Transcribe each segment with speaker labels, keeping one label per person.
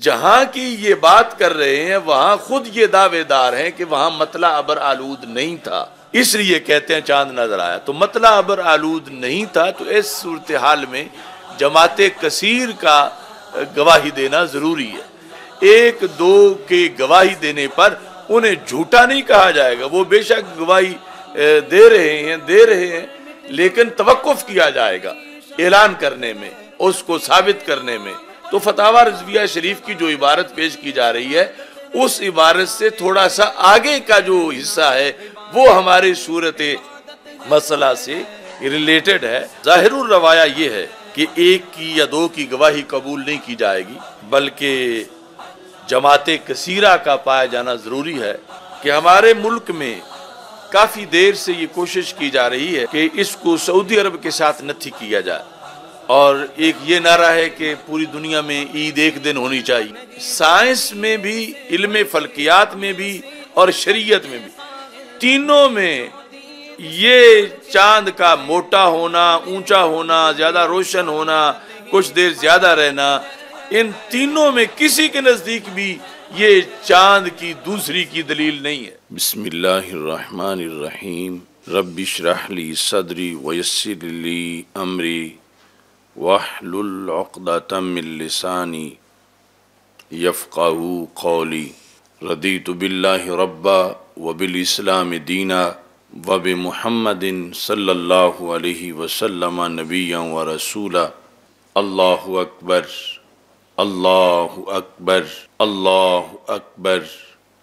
Speaker 1: जहां की ये बात कर रहे हैं वहां खुद ये दावेदार हैं कि वहां मतला अबर आलूद नहीं था इसलिए कहते हैं चांद नजर आया तो मतला अबर आलूद नहीं था तो इस सूरत हाल में जमात कसीर का गवाही देना जरूरी है एक दो के गवाही देने पर उन्हें झूठा नहीं कहा जाएगा वो बेशक गवाही दे रहे हैं दे रहे हैं लेकिन तवक्फ किया जाएगा ऐलान करने में उसको साबित करने में तो फतावा रजविया शरीफ की जो इबारत पेश की जा रही है उस इबारत से थोड़ा सा आगे का जो हिस्सा है वो हमारे सूरत मसला से रिलेटेड है जाहिर रवाया ये है कि एक की या दो की गवाही कबूल नहीं की जाएगी बल्कि जमात कसीरा का पाया जाना ज़रूरी है कि हमारे मुल्क में काफ़ी देर से ये कोशिश की जा रही है कि इसको सऊदी अरब के साथ नथी किया जाए और एक ये नारा है कि पूरी दुनिया में ईद एक दिन होनी चाहिए साइंस में भी इल्म फलकियात में भी और शरीयत में भी तीनों में ये चांद का मोटा होना ऊंचा होना ज़्यादा रोशन होना कुछ देर ज़्यादा रहना इन तीनों में किसी के नज़दीक भी ये चांद की दूसरी की दलील नहीं है बिस्मिल्लाहिर्रहमानिर्रहीम रब्बिशरहली सदरी वयसरली अमरी वहलुल्दातमिल्लिसानी यफ़ा कौली रदी तबिल्ला रब्बा वबिलस्लाम दीना वब महमदिन सल्ला वसलम नबिया व रसूला अल्लाह अकबर अल्लाह अकबर अल्लाह अकबर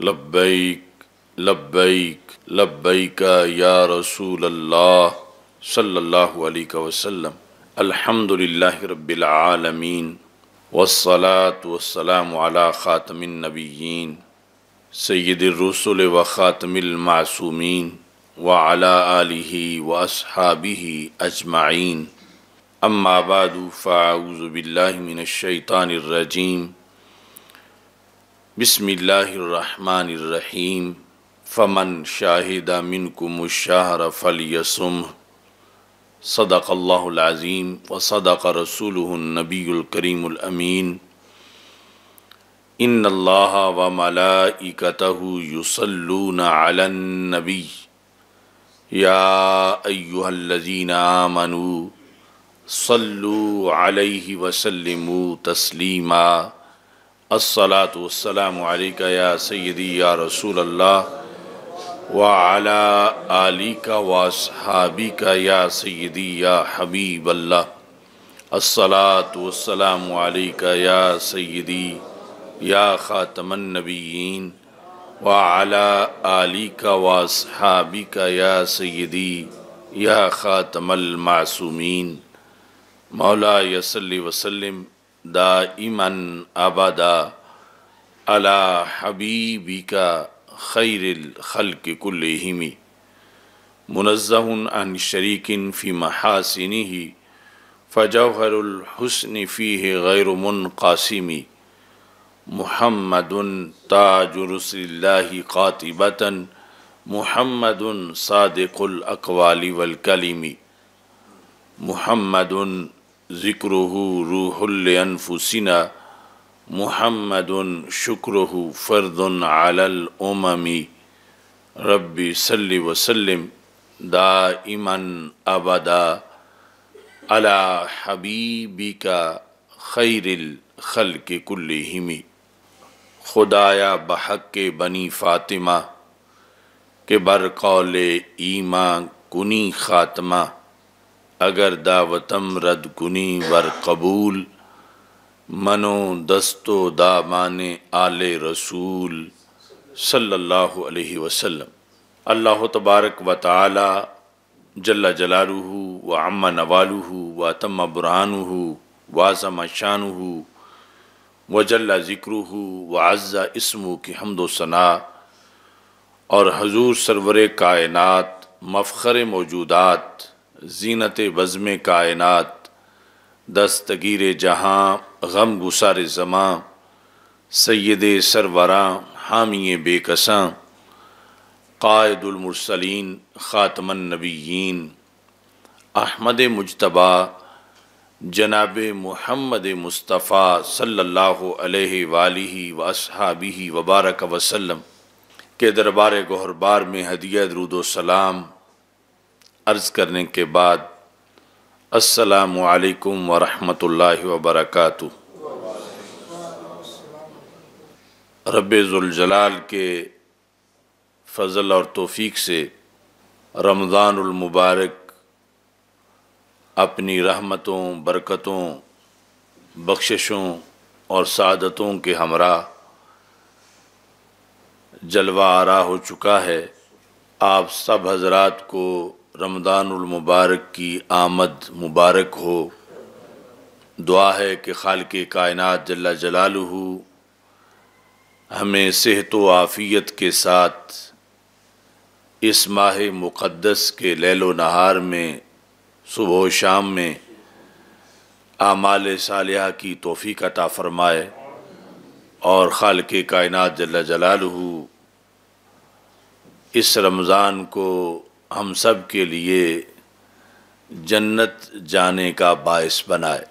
Speaker 1: लब्बैक लब्बैक लब्बैक या रसूल अल्लाह सल्लल्लाहु अलैहि वसल्लम अल्हम्दुलिल्लाहि रब्बिल आलमीन वस्सलात वस्सलाम अला ख़ातमिन नबीन सैद रसुल व ख़ातमिल मासूमीन व अला आलिही व असहाबिही अजमाइन अम्मा बादु फ़ाउज़बिल्लिमिनशैतानरजीम बसमिल्लर रहीम फ़मन शाहिदा मिन कुमशाहर फल यसुम्ह सदाक़ल्लाज़ीम व सदाक़ रसूलनबीकरीमीन इन अल्लाह व मलाइकत युसल्लून अलनबी या अयुहल्लजीना मनु सल्लु अलैहि वसल्लम तस्लीमा अस्सलातु वस्सलामु अलैका या सय्यदी या रसूल अल्लाह वाला आली का वासहाबी का या सैदी या हबीब अल्लाह असलातम का या सदी या ख़ातमनबीन वाला अली का वासहाबी का या सदी या ख़ातमलमासूमीन मौला यसली वसलम दा इमन आबादा अला हबीबी का खैर खल के कुल हिमी मुनज़न शरीकिन फ़ी महासिन ही फ़जहरहसन फ़ी गैर मुनकासिमी महमद ताजुरसल्ला क़ातिबता महमद सादक़ुलकवाली वलकलीमी महमद ज़िक्र रूहलफ़ुसिना मुहम्मद शुक्रहु फ़र्दन अलमी रबी सल्ली वसलम दा इमन अबदा अला हबीबी का खैरिल खल के कुल्लिमी खुदाया बहक के बनी फ़ातिमा के बरकौल ईमा कुनी ख़ात्मा अगर दावतम रद कुनी वर कबूल मनो दस्तो दामाने आले रसूल सल्लल्लाहु अलैहि वसल्लम अल्लाह तबारक व ताली जल्ला जलालुह व अम्मा नवालुह व तम बुरहानुह वाजम शानुह व जल्ला ज़िक्रुह व अज़ा इसमु की हमदोसना और हजूर सरवर कायनत मफ़र मौजूदात जीनत बज़म कायनत दस्तगीर जहाँ गम गुसार जमां सैद सरवरा हामी बेकसा कायदुलमरसलिन ख़ातमनबीन अहमद मुशतबा जनाब महमद मुस्तफ़ा सल्लल्लाहु अलैहि वसहाबी वबारक वसल्लम के दरबार गहरबार में हदिया सलाम अर्ज़ करने के बाद असलकम वरहमल वबरक रबाल के फ़ल और तोफ़ी से रमज़ानमबारक अपनी रहमतों बरकतों बख्शिशों और सदतों के हमरा जलवा आरा हो चुका है आप सब हजरात को रमदानमबारक की आमद मुबारक हो दुआ है कि खाल के कायनत जल्ला जलालू हमें सेहत व आफ़ियत के साथ इस माह मुक़दस के लैलो नहार में सुबह शाम में आमाल सालह की तोहफ़ी का ताफरमाए और खाल के कायनत जल्ला जलालू इस रमज़ान को हम सब के लिए जन्नत जाने का बायस बनाए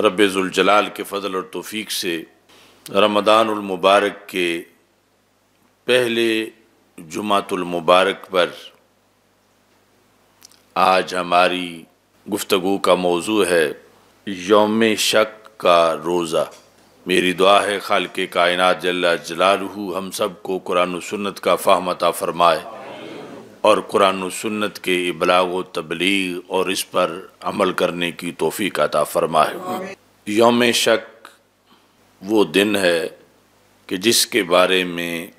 Speaker 1: रबाल के फ़ल और तोफ़ी से रमदानमबारक के पहले जुमातुलमबारक पर आज हमारी गुफ्तु का मौजू है योम शक का रोज़ा मेरी दुआ है खाल के कायनत जल्ला जलालू हम सब को कुरान सुन्नत का फ़ाहमता फ़रमाए और कुरान सुन्नत के इबलाग व तबलीग और इस पर अमल करने की तोफ़ी अता फ़रमाए योम शक वो दिन है कि जिसके बारे में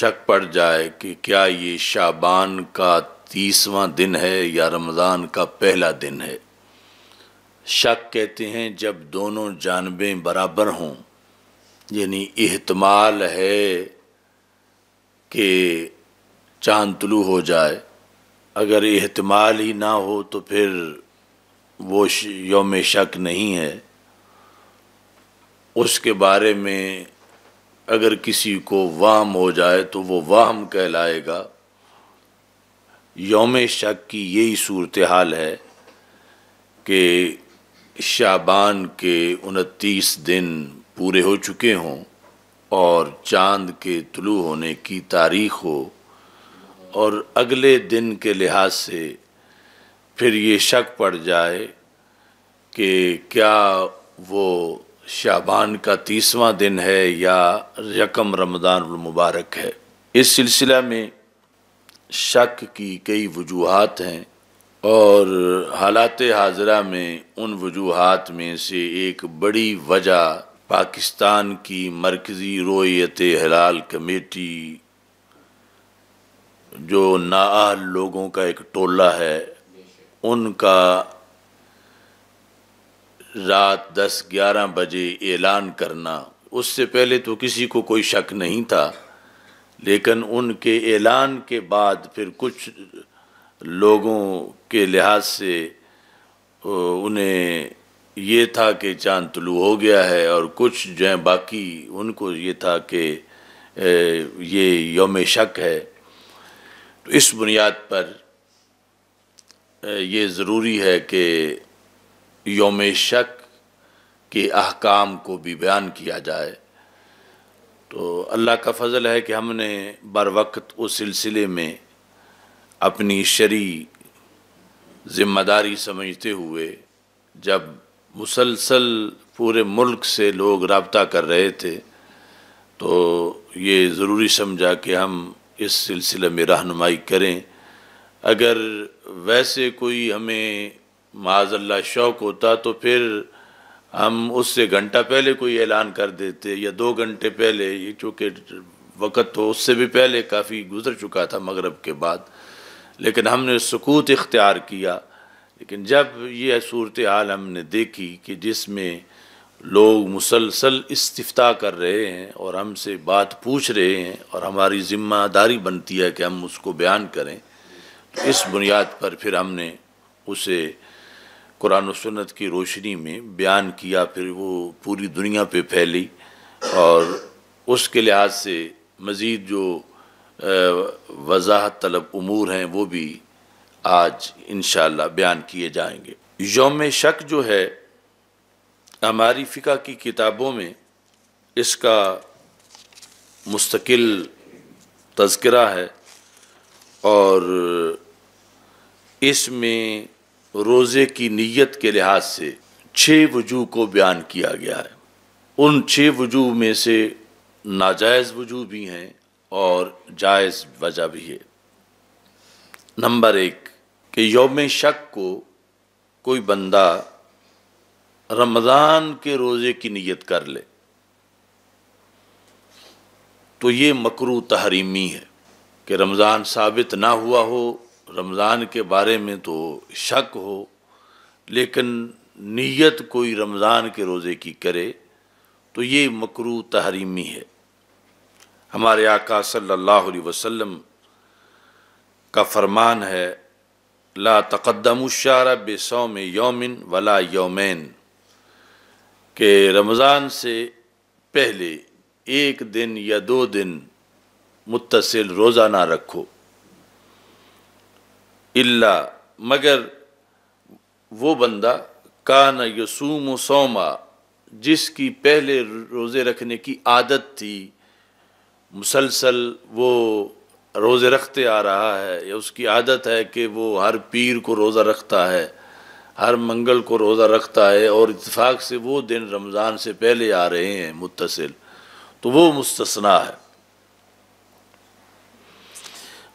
Speaker 1: शक पड़ जाए कि क्या ये शाबान का तीसवां दिन है या रमज़ान का पहला दिन है शक कहते हैं जब दोनों जानबें बराबर हों यानी इहतमाल है कि चांद तुलू हो जाए अगर एहतमाल ही ना हो तो फिर वो योम शक नहीं है उसके बारे में अगर किसी को वाहम हो जाए तो वो वाहम कहलाएगा योम शक की यही सूरत हाल है कि शाबान के उनतीस दिन पूरे हो चुके हों और चांद के तुलु होने की तारीख हो और अगले दिन के लिहाज से फिर ये शक पड़ जाए कि क्या वो शाबान का तीसवां दिन है या रकम रमदान मुबारक है इस सिलसिला में शक की कई वजूहत हैं और हालात हाजरा में उन वजूहत में से एक बड़ी वजह पाकिस्तान की मरकज़ी रोयत हलाल कमेटी जो नाअल लोगों का एक टोला है उनका रात दस ग्यारह बजे ऐलान करना उससे पहले तो किसी को कोई शक नहीं था लेकिन उनके ऐलान के बाद फिर कुछ लोगों के लिहाज से उन्हें ये था कि चांद तुलू हो गया है और कुछ जो हैं बाकी उनको ये था कि ये योम शक है तो इस बुनियाद पर ये ज़रूरी है कि योम शक के अहकाम को भी बयान किया जाए तो अल्लाह का फ़ल है कि हमने बर वक्त उस सिलसिले में अपनी शरी ज़िम्मेदारी समझते हुए जब मुसलसल पूरे मुल्क से लोग रबता कर रहे थे तो ये ज़रूरी समझा कि हम इस सिलसिले में रहनुमाई करें अगर वैसे कोई हमें माजल्ला शौक़ होता तो फिर हम उससे घंटा पहले कोई ऐलान कर देते या दो घंटे पहले ये चूँकि वक़्त तो उससे भी पहले काफ़ी गुजर चुका था मगरब के बाद लेकिन हमने सकूत इख्तियार किया लेकिन जब यह सूरत हाल हमने देखी कि जिसमें लोग मुसलसल इस्तीफा कर रहे हैं और हमसे बात पूछ रहे हैं और हमारी ज़िम्मेदारी बनती है कि हम उसको बयान करें तो इस बुनियाद पर फिर हमने उसे कुरान सन्नत की रोशनी में बयान किया फिर वो पूरी दुनिया पे फैली और उसके लिहाज से मज़ीद जो वजाहत तलब अमूर हैं वो भी आज इन बयान किए जाएंगे योम शक जो है हमारी फ़िका की किताबों में इसका मुस्तकिल तस्करा है और इसमें रोज़े की नीयत के लिहाज से छः वजू को बयान किया गया है उन छः वजू में से नाजायज़ वजू भी हैं और जायज़ वजह भी है नंबर एक कि योम शक को कोई बंदा रमज़ान के रोज़े की नीयत कर ले तो ये मकरू तहरीमी है कि रमज़ान साबित ना हुआ हो रमज़ान के बारे में तो शक हो लेकिन नीयत कोई रमज़ान के रोज़े की करे तो ये मकरू तहरीमी है हमारे आका सल्लल्लाहु अलैहि वसल्लम का फरमान है ला तकदमुशारा बेसौ में योमिन वला योमैन के रमज़ान से पहले एक दिन या दो दिन मुतसिल रोज़ा ना रखो इल्ला मगर वो बंदा कान यसूम सोमा जिसकी पहले रोज़े रखने की आदत थी मुसलसल वो रोज़े रखते आ रहा है या उसकी आदत है कि वो हर पीर को रोज़ा रखता है हर मंगल को रोज़ा रखता है और इतफ़ाक़ से वो दिन रमज़ान से पहले आ रहे हैं मुतसिल तो वो मुस्तना है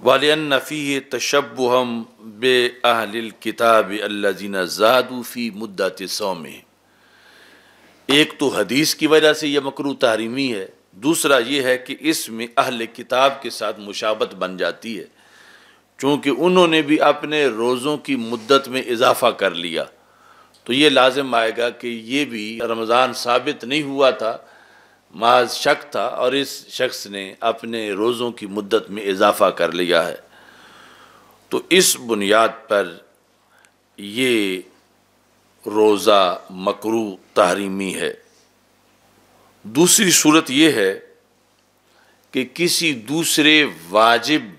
Speaker 1: वाल नफ़ी तशब हम बे अहल किताब अल्लाजीना ज़ादूफ़ी मुद्दत में एक तो हदीस की वजह से यह मकरू तारीमी है दूसरा ये है कि इसमें अहल किताब के साथ मुशाबत बन जाती है चूँकि उन्होंने भी अपने रोज़ों की मुद्दत में इजाफ़ा कर लिया तो ये लाजम आएगा कि ये भी रमज़ान साबित नहीं हुआ था माज शक था और इस शख्स ने अपने रोज़ों की मुद्दत में इजाफ़ा कर लिया है तो इस बुनियाद पर ये रोज़ा मकरू तहरीमी है दूसरी सूरत यह है कि किसी दूसरे वाजिब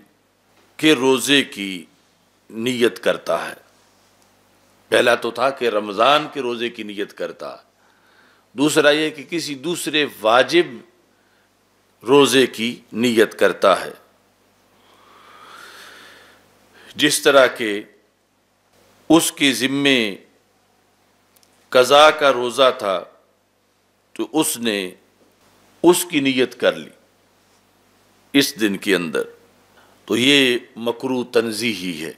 Speaker 1: के रोज़े की नीयत करता है पहला तो था कि रमज़ान के रोज़े की नीयत करता दूसरा यह कि किसी दूसरे वाजिब रोज़े की नीयत करता है जिस तरह के उसके ज़िम्मे कज़ा का रोज़ा था तो उसने उसकी नीयत कर ली इस दिन के अंदर तो ये मकरू तनजी ही है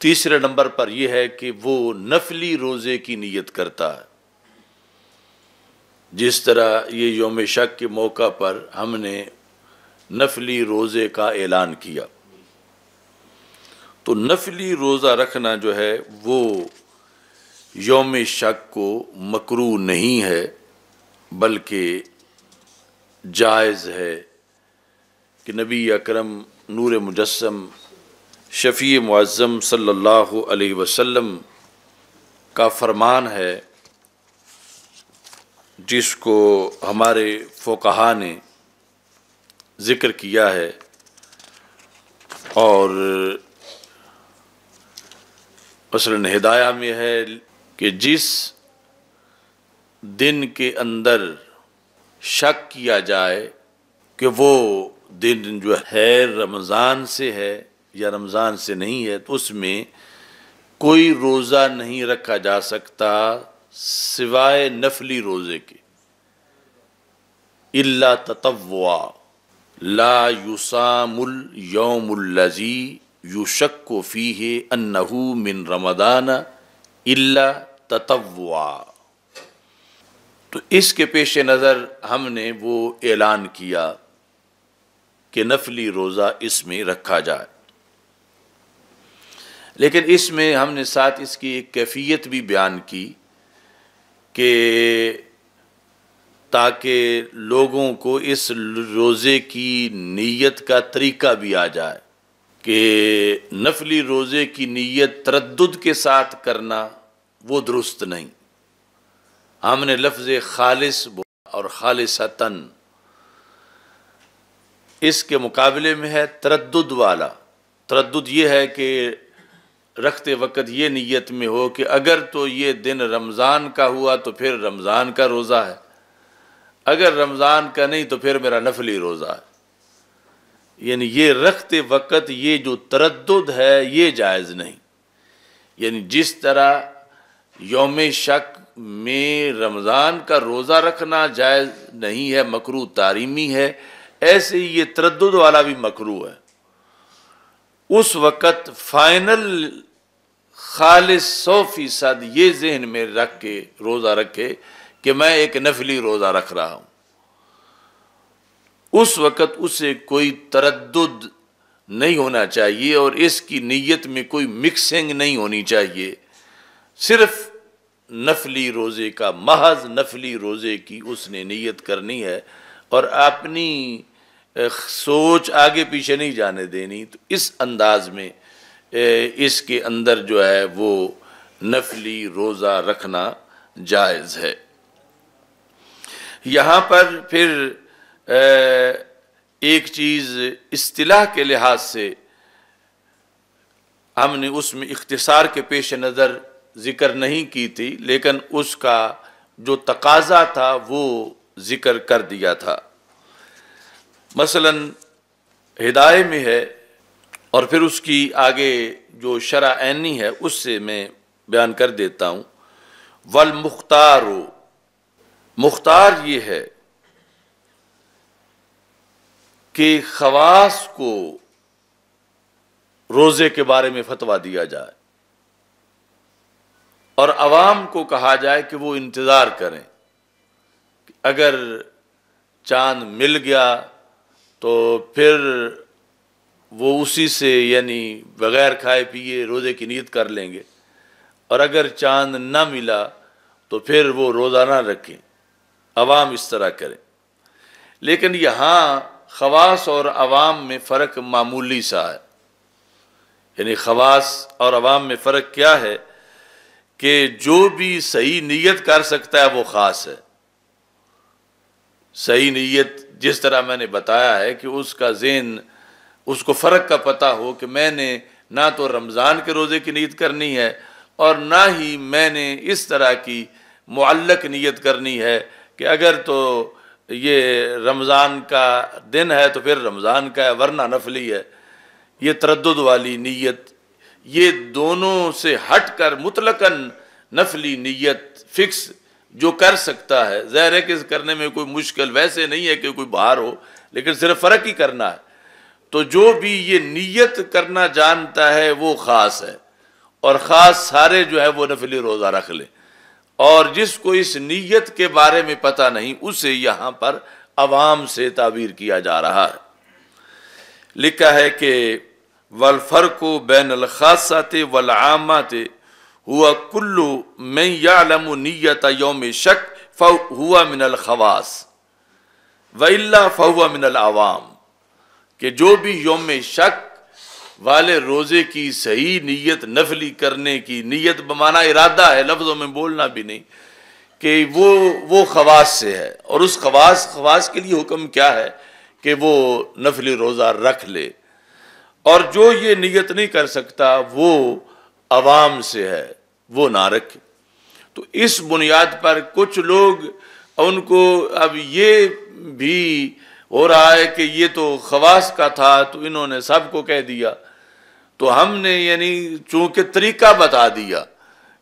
Speaker 1: तीसरे नंबर पर यह है कि वो नफली रोज़े की नीयत करता है जिस तरह ये योम शक के मौका पर हमने नफली रोज़े का ऐलान किया तो नफली रोज़ा रखना जो है वो योम शक को मकरू नहीं है बल्कि जायज़ है कि नबी अकरम नूर मुजस्म शफ़ी मुज़म सल्लल्लाहु अलैहि वसल्लम का फरमान है जिसको हमारे फ़ोकहा ने ज़िक्र किया है और असल हिदाया में है कि जिस दिन के अंदर शक किया जाए कि वो दिन जो है रमज़ान से है या रमज़ान से नहीं है तो उसमें कोई रोज़ा नहीं रखा जा सकता सिवाय नफली रोज़े के इल्ला ततवा ला युसामुल यौमजी युशक फ़ी है अन्नहू मिन रमदान इल्ला ततवा तो इसके पेश नज़र हमने वो ऐलान किया कि नफली रोज़ा इसमें रखा जाए लेकिन इसमें हमने साथ इसकी एक कैफियत भी बयान की कि ताकि लोगों को इस रोज़े की नीयत का तरीका भी आ जाए कि नफली रोज़े की नीयत तरद के साथ करना वो दुरुस्त नहीं हमने लफ्ज खालिस और तन इसके मुकाबले में है तरद वाला तरद ये है कि रखते वक्त ये नीयत में हो कि अगर तो ये दिन रमज़ान का हुआ तो फिर रमज़ान का रोज़ा है अगर रमज़ान का नहीं तो फिर मेरा नफली रोज़ा है यानी ये रखते वक्त ये जो तरद है ये जायज़ नहीं यानी जिस तरह योम शक में रमज़ान का रोज़ा रखना जायज़ नहीं है मकरू तारीमी है ऐसे ही ये तरद वाला भी मकरू है उस वक़्त फ़ाइनल खालिश सौ फ़ीसद ये जहन में रख के रोज़ा रखे कि मैं एक नफली रोज़ा रख रहा हूँ उस वक़्त उसे कोई तरद नहीं होना चाहिए और इसकी नीयत में कोई मिक्सिंग नहीं होनी चाहिए सिर्फ नफली रोज़े का महज नफली रोज़े की उसने नीयत करनी है और अपनी सोच आगे पीछे नहीं जाने देनी तो इस अंदाज में इसके अंदर जो है वो नफली रोज़ा रखना जायज़ है यहाँ पर फिर एक चीज़ अतलाह के लिहाज से हमने उसमें इख्तिसार के पेश नज़र ज़िक्र नहीं की थी लेकिन उसका जो तकाजा था वो ज़िक्र कर दिया था मसलन हिदाय में है और फिर उसकी आगे जो शरा ऐनी है उससे मैं बयान कर देता हूँ वल मुख्तार मुख्तार ये है कि खवास को रोज़े के बारे में फतवा दिया जाए और आवाम को कहा जाए कि वो इंतज़ार करें अगर चांद मिल गया तो फिर वो उसी से यानी बग़ैर खाए पिए रोज़े की नीयत कर लेंगे और अगर चांद ना मिला तो फिर वो रोज़ाना रखें आवाम इस तरह करें लेकिन यहाँ खवास और आवाम में फ़र्क मामूली सा है यानी खवास और आवाम में फ़र्क क्या है कि जो भी सही नीयत कर सकता है वो ख़ास है सही नीयत जिस तरह मैंने बताया है कि उसका जेन उसको फ़र्क का पता हो कि मैंने ना तो रमज़ान के रोज़े की नीयत करनी है और ना ही मैंने इस तरह की मुअल्लक नीयत करनी है कि अगर तो ये रमज़ान का दिन है तो फिर रमज़ान का है वरना नफली है ये तरद वाली नीयत ये दोनों से हट कर मुतलकन नफली नीयत फिक्स जो कर सकता है जहर है कि करने में कोई मुश्किल वैसे नहीं है कि कोई बाहर हो लेकिन सिर्फ फ़र्क ही करना है तो जो भी ये नीयत करना जानता है वो ख़ास है और ख़ास सारे जो है वो नफली रोज़ा रख लें और जिसको इस नीयत के बारे में पता नहीं उसे यहाँ पर आवाम से ताबीर किया जा रहा है लिखा है कि वलफरको बैन खासात वल आमात हुआ कुल्लू मैं यालम नीयत योम शक फ हुआ मिनल खवास वल्ला फ़हुआ मिनल आवाम कि जो भी योम शक वाले रोज़े की सही नीयत नफली करने की नीयत बमाना इरादा है लफ्ज़ों में बोलना भी नहीं कि वो वो खवास से है और उस खवास खवास के लिए हुक्म क्या है कि वो नफली रोज़ा रख ले और जो ये नियत नहीं कर सकता वो अवाम से है वो ना रखे तो इस बुनियाद पर कुछ लोग उनको अब ये भी हो रहा है कि ये तो खवास का था तो इन्होंने सबको कह दिया तो हमने यानी चूंकि तरीका बता दिया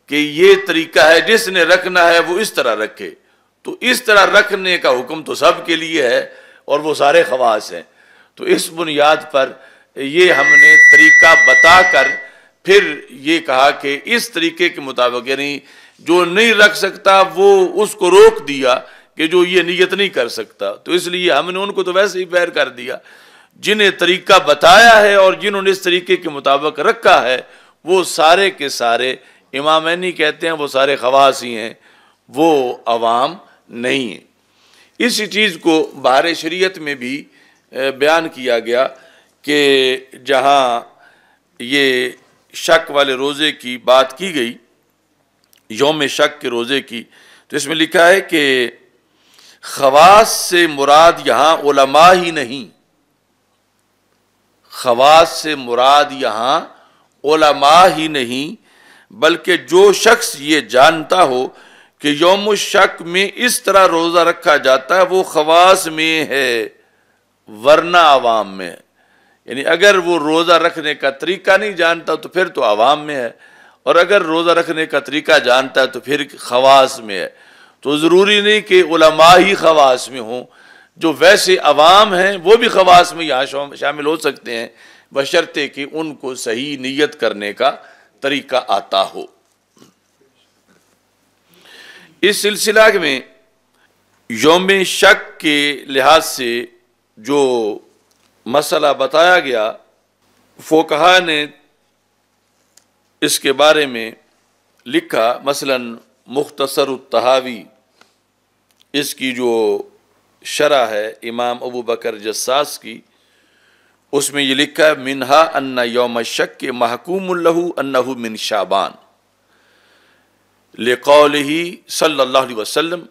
Speaker 1: कि ये तरीका है जिसने रखना है वो इस तरह रखे तो इस तरह रखने का हुक्म तो सब के लिए है और वो सारे खवास हैं तो इस बुनियाद पर ये हमने तरीका बताकर फिर ये कहा कि इस तरीके के मुताबिक यानी जो नहीं रख सकता वो उसको रोक दिया कि जो ये नीयत नहीं कर सकता तो इसलिए हमने उनको तो वैसे ही पैर कर दिया जिन्हें तरीका बताया है और जिन्होंने इस तरीके के मुताबिक रखा है वो सारे के सारे इमामैनी कहते हैं वो सारे खवास ही हैं वो अवाम नहीं है इसी चीज़ को बाहर शरीयत में भी बयान किया गया कि जहाँ ये शक वाले रोज़े की बात की गई योम शक के रोज़े की तो इसमें लिखा है कि खवास से मुराद यहाँ उलमा ही नहीं खवास से मुराद यहाँ उलमा ही नहीं बल्कि जो शख्स ये जानता हो कि योम शक में इस तरह रोज़ा रखा जाता है वो खवास में है वरना आवाम में है यानी अगर वो रोज़ा रखने का तरीका नहीं जानता तो फिर तो आवाम में है और अगर रोज़ा रखने का तरीका जानता है तो फिर खवास में है तो ज़रूरी नहीं कि उलमा ही खवास में हों जो वैसे अवाम हैं वो भी खवास में यहाँ शामिल हो सकते हैं बशर्ते कि उनको सही नीयत करने का तरीका आता हो इस सिलसिला में योम शक के लिहाज से जो मसला बताया गया फोकहा ने इसके बारे में लिखा मसलन मुख्तसर तहावी इसकी जो शरा है इमाम अबू बकर जसास की उसमें ये लिखा है मिनहा अन्ना योम शक के महकूमलहू अन्नहू मिन शाबान लेकौल ही सल्ला वसलम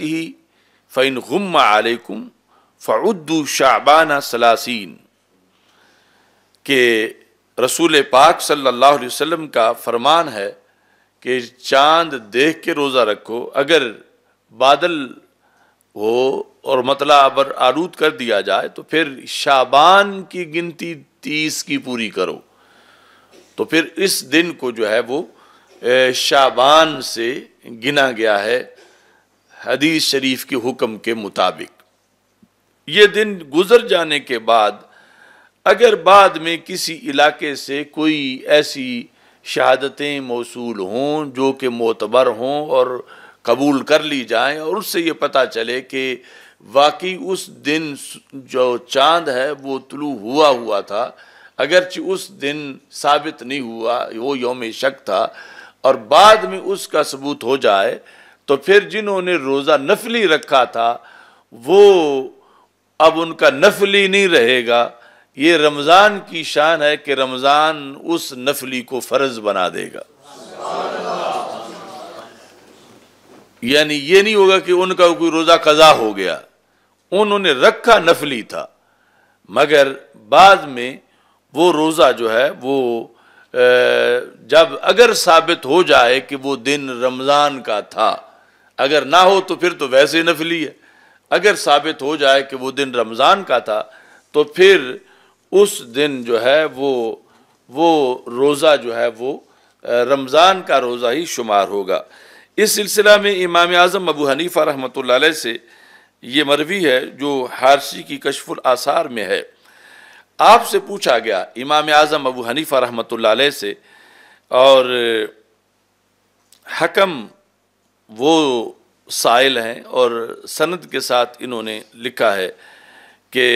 Speaker 1: ही फ़ैन गुम आलकुम फ़ुद्दू शाबाना सलासीन के रसूल पाक सल्लल्लाहु अलैहि वसल्लम का फरमान है कि चांद देख के रोज़ा रखो अगर बादल हो और मतला अबर आरूद कर दिया जाए तो फिर शाबान की गिनती तीस की पूरी करो तो फिर इस दिन को जो है वो शाबान से गिना गया है हदीस शरीफ के हुक्म के मुताबिक ये दिन गुजर जाने के बाद अगर बाद में किसी इलाके से कोई ऐसी शहादतें मौसू हों जो कि मोतबर हों और कबूल कर ली जाएं और उससे ये पता चले कि वाकई उस दिन जो चांद है वो तलु हुआ हुआ था अगरचे उस दिन साबित नहीं हुआ वो योम शक था और बाद में उसका सबूत हो जाए तो फिर जिन्होंने रोज़ा नफली रखा था वो अब उनका नफली नहीं रहेगा ये रमज़ान की शान है कि रमज़ान उस नफली को फ़र्ज बना देगा यानी ये नहीं होगा कि उनका कोई रोज़ा कज़ा हो गया उन्होंने रखा नफली था मगर बाद में वो रोज़ा जो है वो जब अगर साबित हो जाए कि वो दिन रमज़ान का था अगर ना हो तो फिर तो वैसे नफली है अगर साबित हो जाए कि वो दिन रमज़ान का था तो फिर उस दिन जो है वो वो रोज़ा जो है वो रमज़ान का रोज़ा ही शुमार होगा इस सिलसिला में इमाम आज़म अबू हनीफ़ा रहमत से ये मरवी है जो हारसी की कशफुल आसार में है आपसे पूछा गया इमाम आज़म अबू हनीफ़ा रहमत से और हकम वो साइल हैं और सनद के साथ इन्होंने लिखा है कि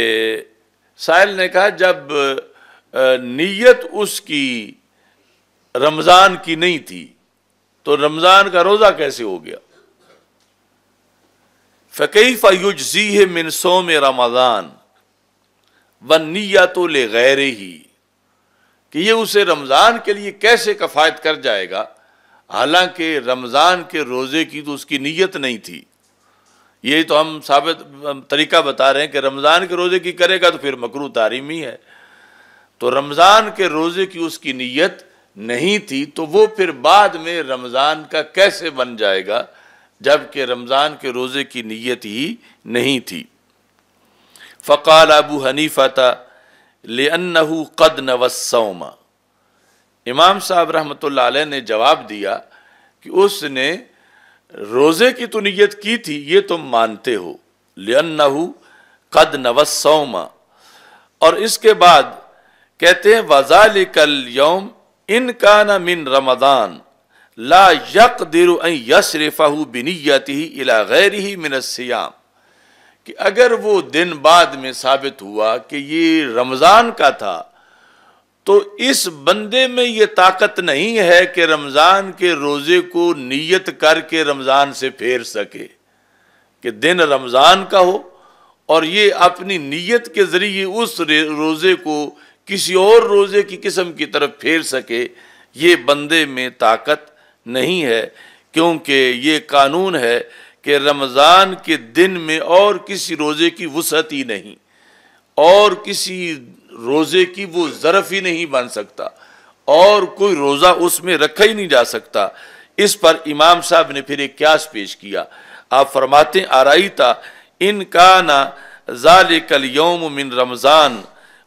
Speaker 1: साइल ने कहा जब नीयत उसकी रमज़ान की नहीं थी तो रमज़ान का रोज़ा कैसे हो गया फ़कई फ़युजी है मिनसों में रमज़ान व नीयत तो ले गैर ही कि ये उसे रमज़ान के लिए कैसे कफ़ायत कर जाएगा हालांकि रमज़ान के रोज़े की तो उसकी नीयत नहीं थी ये तो हम साबित तरीका बता रहे हैं कि रमज़ान के रोज़े की करेगा तो फिर मकरू ही है तो रमज़ान के रोज़े की उसकी नीयत नहीं थी तो वो फिर बाद में रमज़ान का कैसे बन जाएगा जबकि रमज़ान के रोज़े की नीयत ही नहीं थी फ़काल अबू हनीफ़ा था ले कद नवसोमा इमाम साहब रहमत ने जवाब दिया कि उसने रोज़े की तो नीयत की थी ये तुम मानते हो लियन्नहु कद नवसौमा और इसके बाद कहते हैं वजाल कल यौम इनका न मिन रमदान ला यक दिर यसरफ़ाहू बिनीत ही इला गैर ही मिनसयाम कि अगर वो दिन बाद में साबित हुआ कि ये रमज़ान का था तो इस बंदे में ये ताकत नहीं है कि रमज़ान के रोज़े को नियत करके रमज़ान से फेर सके कि दिन रमज़ान का हो और ये अपनी नीयत के ज़रिए उस रोज़े को किसी और रोज़े की किस्म की तरफ फेर सके ये बंदे में ताकत नहीं है क्योंकि ये कानून है कि रमज़ान के दिन में और किसी रोज़े की वसत ही नहीं और किसी रोज़े की वो ज़रफ़ ही नहीं बन सकता और कोई रोज़ा उसमें रखा ही नहीं जा सकता इस पर इमाम साहब ने फिर एक क्यास पेश किया आप फरमाते आरई था इनका ना जाले कल योम मिन रमज़ान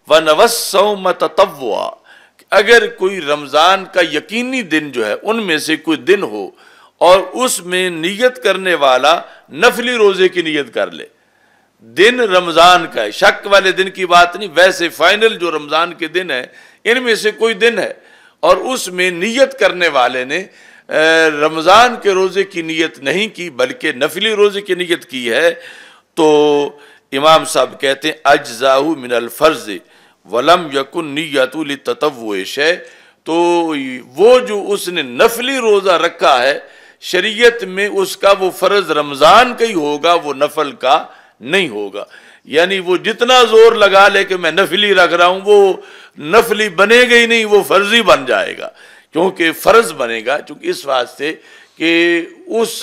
Speaker 1: व नवसम तत्वा अगर कोई रमज़ान का यकीनी दिन जो है उनमें से कोई दिन हो और उसमें नियत करने वाला नफली रोज़े की नियत कर ले दिन रमज़ान का है शक वाले दिन की बात नहीं वैसे फाइनल जो रमज़ान के दिन है इनमें से कोई दिन है और उसमें नीयत करने वाले ने रमज़ान के रोज़े की नीयत नहीं की बल्कि नफली रोज़े की नीयत की है तो इमाम साहब कहते हैं अजाऊ फर्ज वलम यकुन नीयतुल तत्व है तो वो जो उसने नफली रोज़ा रखा है शरीयत में उसका वो फ़र्ज़ रमज़ान का ही होगा वो नफल का नहीं होगा यानी वो जितना जोर लगा ले कि मैं नफली रख रहा हूँ वो नफली बनेगा ही नहीं वो फर्जी बन जाएगा क्योंकि फ़र्ज बनेगा चूंकि इस वास्ते कि उस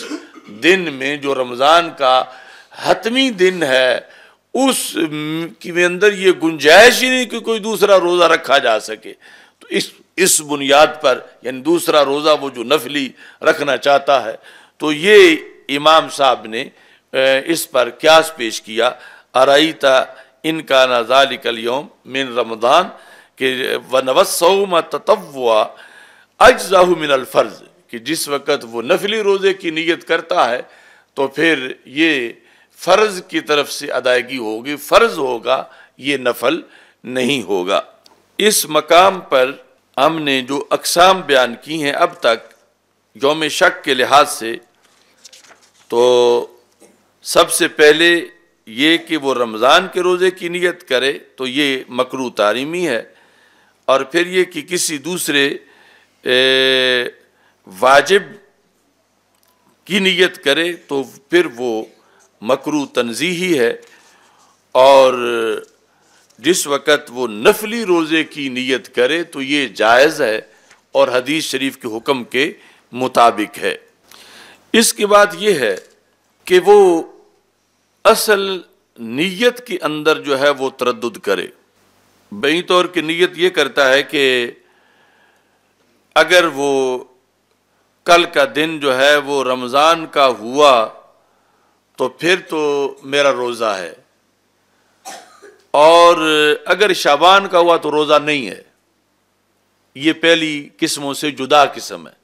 Speaker 1: दिन में जो रमज़ान का हतमी दिन है उस के अंदर ये गुंजाइश ही नहीं कि कोई दूसरा रोज़ा रखा जा सके तो इस इस बुनियाद पर यानी दूसरा रोज़ा वो जो नफली रखना चाहता है तो ये इमाम साहब ने इस पर क्यास पेश किया अरईता इनका नाजालिकल योम मिन रमदान के व नवसम ततवा अजाहु मिन अलफ़र्ज कि जिस वक़्त वो नफली रोज़े की नीयत करता है तो फिर ये फ़र्ज़ की तरफ से अदायगी होगी फ़र्ज़ होगा ये नफल नहीं होगा इस मकाम पर हमने जो अकसाम बयान की हैं अब तक योम शक के लिहाज से तो सबसे पहले ये कि वो रमज़ान के रोज़े की नीयत करे तो ये मकरू तारीमी है और फिर ये कि किसी दूसरे ए, वाजिब की नीयत करे तो फिर वो मकरू तनजीही है और जिस वक़्त वो नफली रोज़े की नीयत करे तो ये जायज़ है और हदीस शरीफ के हुक्म के मुताबिक है इसके बाद ये है कि वो असल नीयत के अंदर जो है वो तरद करे बई तौर की नीयत ये करता है कि अगर वो कल का दिन जो है वो रमज़ान का हुआ तो फिर तो मेरा रोज़ा है और अगर शाबान का हुआ तो रोज़ा नहीं है ये पहली किस्मों से जुदा किस्म है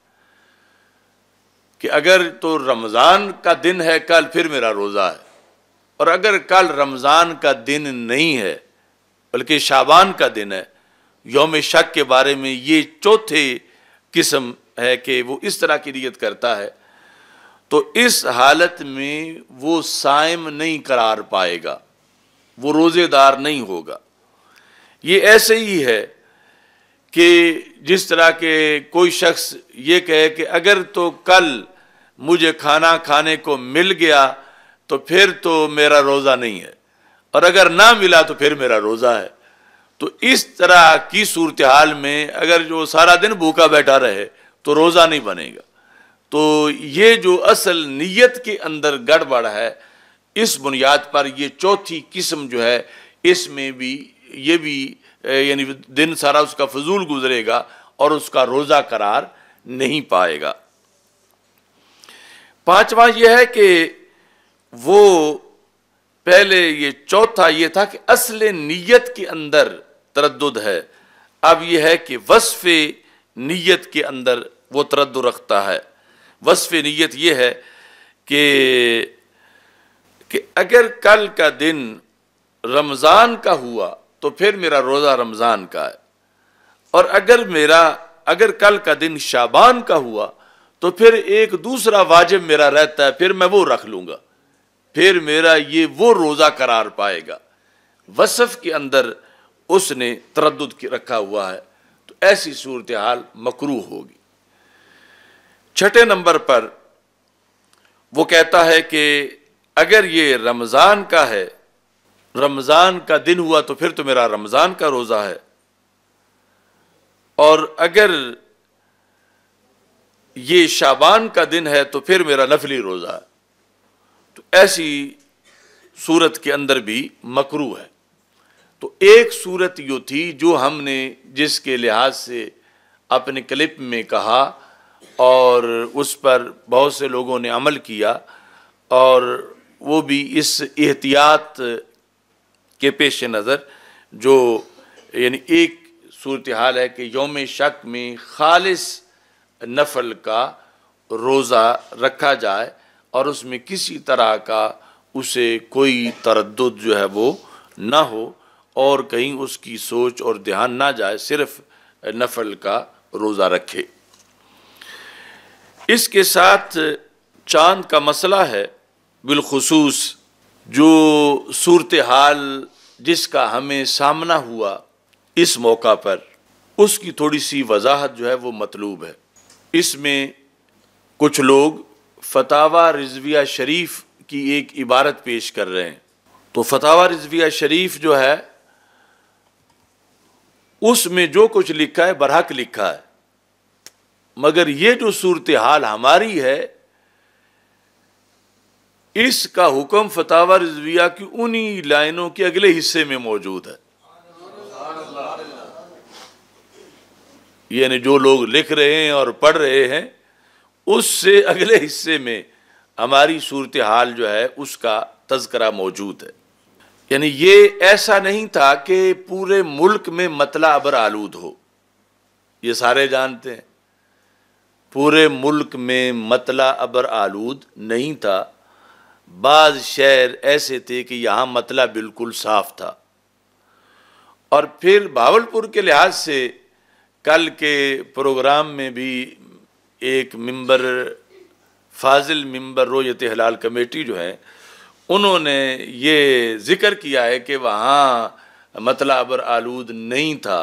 Speaker 1: कि अगर तो रमज़ान का दिन है कल फिर मेरा रोज़ा है और अगर कल रमज़ान का दिन नहीं है बल्कि शाबान का दिन है योम शक के बारे में ये चौथे किस्म है कि वो इस तरह की नीयत करता है तो इस हालत में वो साइम नहीं करार पाएगा वो रोज़ेदार नहीं होगा ये ऐसे ही है कि जिस तरह के कोई शख्स ये कहे कि अगर तो कल मुझे खाना खाने को मिल गया तो फिर तो मेरा रोज़ा नहीं है और अगर ना मिला तो फिर मेरा रोज़ा है तो इस तरह की सूरत हाल में अगर जो सारा दिन भूखा बैठा रहे तो रोज़ा नहीं बनेगा तो ये जो असल नीयत के अंदर गड़बड़ है इस बुनियाद पर यह चौथी किस्म जो है इसमें भी ये भी यानी दिन सारा उसका फजूल गुजरेगा और उसका रोज़ा करार नहीं पाएगा पांचवा यह है कि वो पहले ये चौथा ये था कि असल नीयत के अंदर तरद है अब यह है कि वसफ़ नीयत के अंदर वो तरद रखता है वसफ़ नीयत यह है कि कि अगर कल का दिन रमज़ान का हुआ तो फिर मेरा रोज़ा रमज़ान का है और अगर मेरा अगर कल का दिन शाबान का हुआ तो फिर एक दूसरा वाजिब मेरा रहता है फिर मैं वो रख लूँगा फिर मेरा ये वो रोज़ा करार पाएगा वसफ़ के अंदर उसने तरद रखा हुआ है तो ऐसी सूरत हाल मकरू होगी छठे नंबर पर वो कहता है कि अगर ये रमज़ान का है रमज़ान का दिन हुआ तो फिर तो मेरा रमज़ान का रोज़ा है और अगर ये शाबान का दिन है तो फिर मेरा नफली रोज़ा है तो ऐसी सूरत के अंदर भी मकरू है तो एक सूरत यो थी जो हमने जिसके लिहाज से अपने क्लिप में कहा और उस पर बहुत से लोगों ने अमल किया और वो भी इस एहतियात के पेश नज़र जो यानी एक सूरत हाल है कि योम शक में खालिस नफल का रोज़ा रखा जाए और उसमें किसी तरह का उसे कोई तरद जो है वो ना हो और कहीं उसकी सोच और ध्यान ना जाए सिर्फ नफल का रोज़ा रखे इसके साथ चांद का मसला है बिलखसूस जो सूरत हाल जिसका हमें सामना हुआ इस मौका पर उसकी थोड़ी सी वजाहत जो है वो मतलूब है इसमें कुछ लोग फतावा रिजविया शरीफ की एक इबारत पेश कर रहे हैं तो फतावा रिजविया शरीफ जो है उसमें जो कुछ लिखा है बरहक लिखा है मगर ये जो सूरत हाल हमारी है इसका हुक्म फतावा रिजविया की उन्हीं लाइनों के अगले हिस्से में मौजूद है यानी जो लोग लिख रहे हैं और पढ़ रहे हैं उससे अगले हिस्से में हमारी सूरत हाल जो है उसका तस्करा मौजूद है यानी ये ऐसा नहीं था कि पूरे मुल्क में मतला अबर आलूद हो ये सारे जानते हैं पूरे मुल्क में मतला अबर आलूद नहीं था बाद शहर ऐसे थे कि यहाँ मतला बिल्कुल साफ था और फिर भावलपुर के लिहाज से कल के प्रोग्राम में भी एक मंबर फाजिल मंबर रोयत हलाल कमेटी जो है उन्होंने ये ज़िक्र किया है कि वहाँ मतलाबर आलूद नहीं था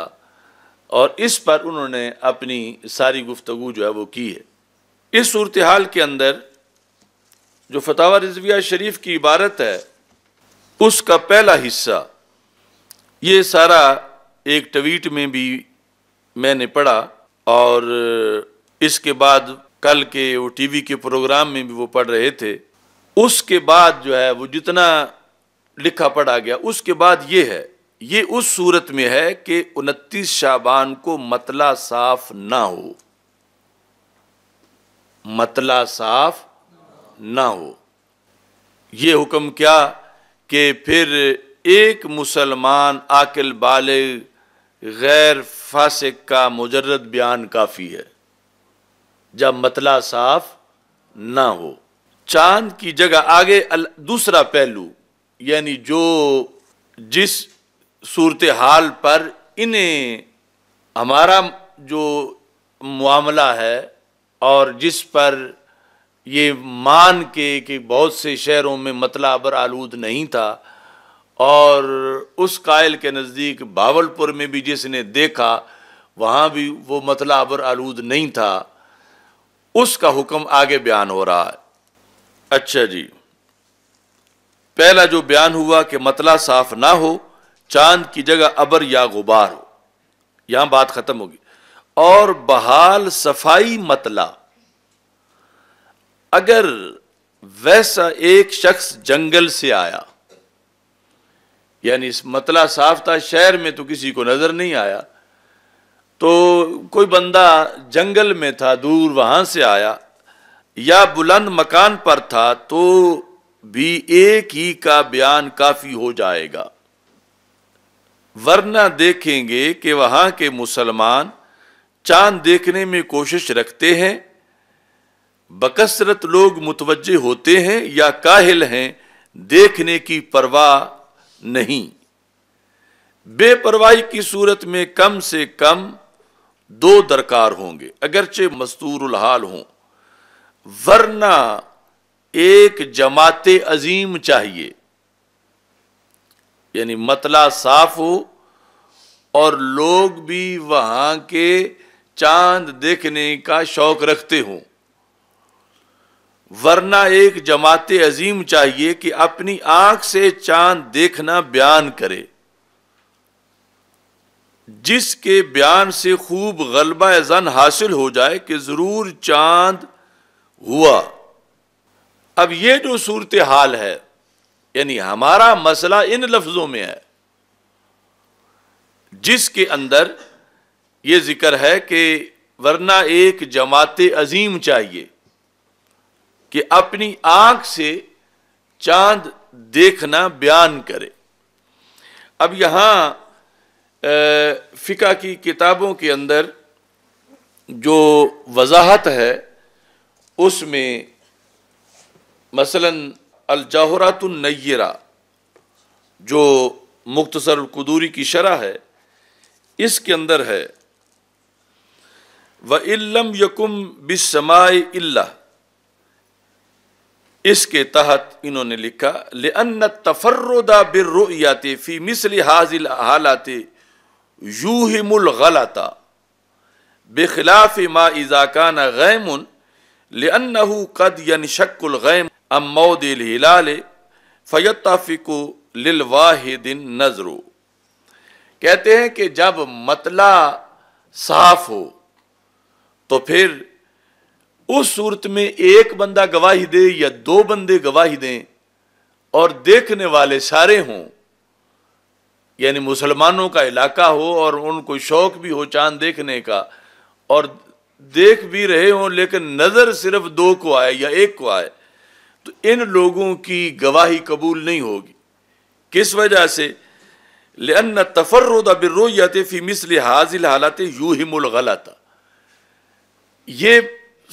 Speaker 1: और इस पर उन्होंने अपनी सारी गुफ्तु जो है वो की है इस सूरत हाल के अंदर जो फतावा रजविया शरीफ की इबारत है उसका पहला हिस्सा ये सारा एक ट्वीट में भी मैंने पढ़ा और इसके बाद कल के वो टीवी के प्रोग्राम में भी वो पढ़ रहे थे उसके बाद जो है वो जितना लिखा पढ़ा गया उसके बाद ये है ये उस सूरत में है कि उनतीस शाबान को मतला साफ ना हो मतला साफ ना हो ये हुक्म क्या कि फिर एक मुसलमान आकिल बालिग गैर फासिक का मुजरद बयान काफ़ी है जब मतला साफ ना हो चांद की जगह आगे दूसरा पहलू यानी जो जिस सूरत हाल पर इन्हें हमारा जो मामला है और जिस पर ये मान के कि बहुत से शहरों में मतला अबर आलूद नहीं था और उस कायल के नज़दीक भावलपुर में भी जिसने देखा वहाँ भी वो मतला अबर आलूद नहीं था उसका हुक्म आगे बयान हो रहा है अच्छा जी पहला जो बयान हुआ कि मतला साफ ना हो चांद की जगह अबर या गुबार हो यहां बात खत्म होगी और बहाल सफाई मतला अगर वैसा एक शख्स जंगल से आया यानी मतला साफ था शहर में तो किसी को नजर नहीं आया तो कोई बंदा जंगल में था दूर वहां से आया या बुलंद मकान पर था तो भी एक ही का बयान काफ़ी हो जाएगा वरना देखेंगे कि वहां के मुसलमान चांद देखने में कोशिश रखते हैं बकसरत लोग मुतवजह होते हैं या काहिल हैं देखने की परवाह नहीं बेपरवाही की सूरत में कम से कम दो दरकार होंगे अगरचे मस्तूर हाल हों वरना एक जमात अजीम चाहिए यानी मतला साफ हो और लोग भी वहां के चांद देखने का शौक रखते हों वरना एक जमात अजीम चाहिए कि अपनी आंख से चांद देखना बयान करे जिसके बयान से खूब गलबा एजन हासिल हो जाए कि ज़रूर चांद हुआ अब यह जो सूरत हाल है यानी हमारा मसला इन लफ्ज़ों में है जिसके अंदर यह जिक्र है कि वरना एक जमात अजीम चाहिए कि अपनी आंख से चांद देखना बयान करे अब यहां फ़िका की किताबों के अंदर जो वजाहत है उसमें मसलन अलजाहरातुलनैरा जो मुख्तसर कदूरी की शरह है इसके अंदर है व इलम यकुम बिसमाय इसके तहत इन्होंने लिखा ले अन्न तफर्रदा बिर्रोयात फ़ी मिसल हाजिल हालाते यू हिमुल गलता बेखिलाफ मा इजाकान गैमुन लन्नहू कद यन शक्ल गैम अमोद हिलाल फ़यतफ़िकु लिलवाहिदिन नज़रो कहते हैं कि जब मतला साफ हो तो फिर उस सूरत में एक बंदा गवाही दे या दो बंदे गवाही दें और देखने वाले सारे हों यानी मुसलमानों का इलाका हो और उनको शौक भी हो चांद देखने का और देख भी रहे हो लेकिन नज़र सिर्फ दो को आए या एक को आए तो इन लोगों की गवाही कबूल नहीं होगी किस वजह से लेन तफरद बिरोत फ़ी मिसल हाजिल हालत यू हिमुलगलत ये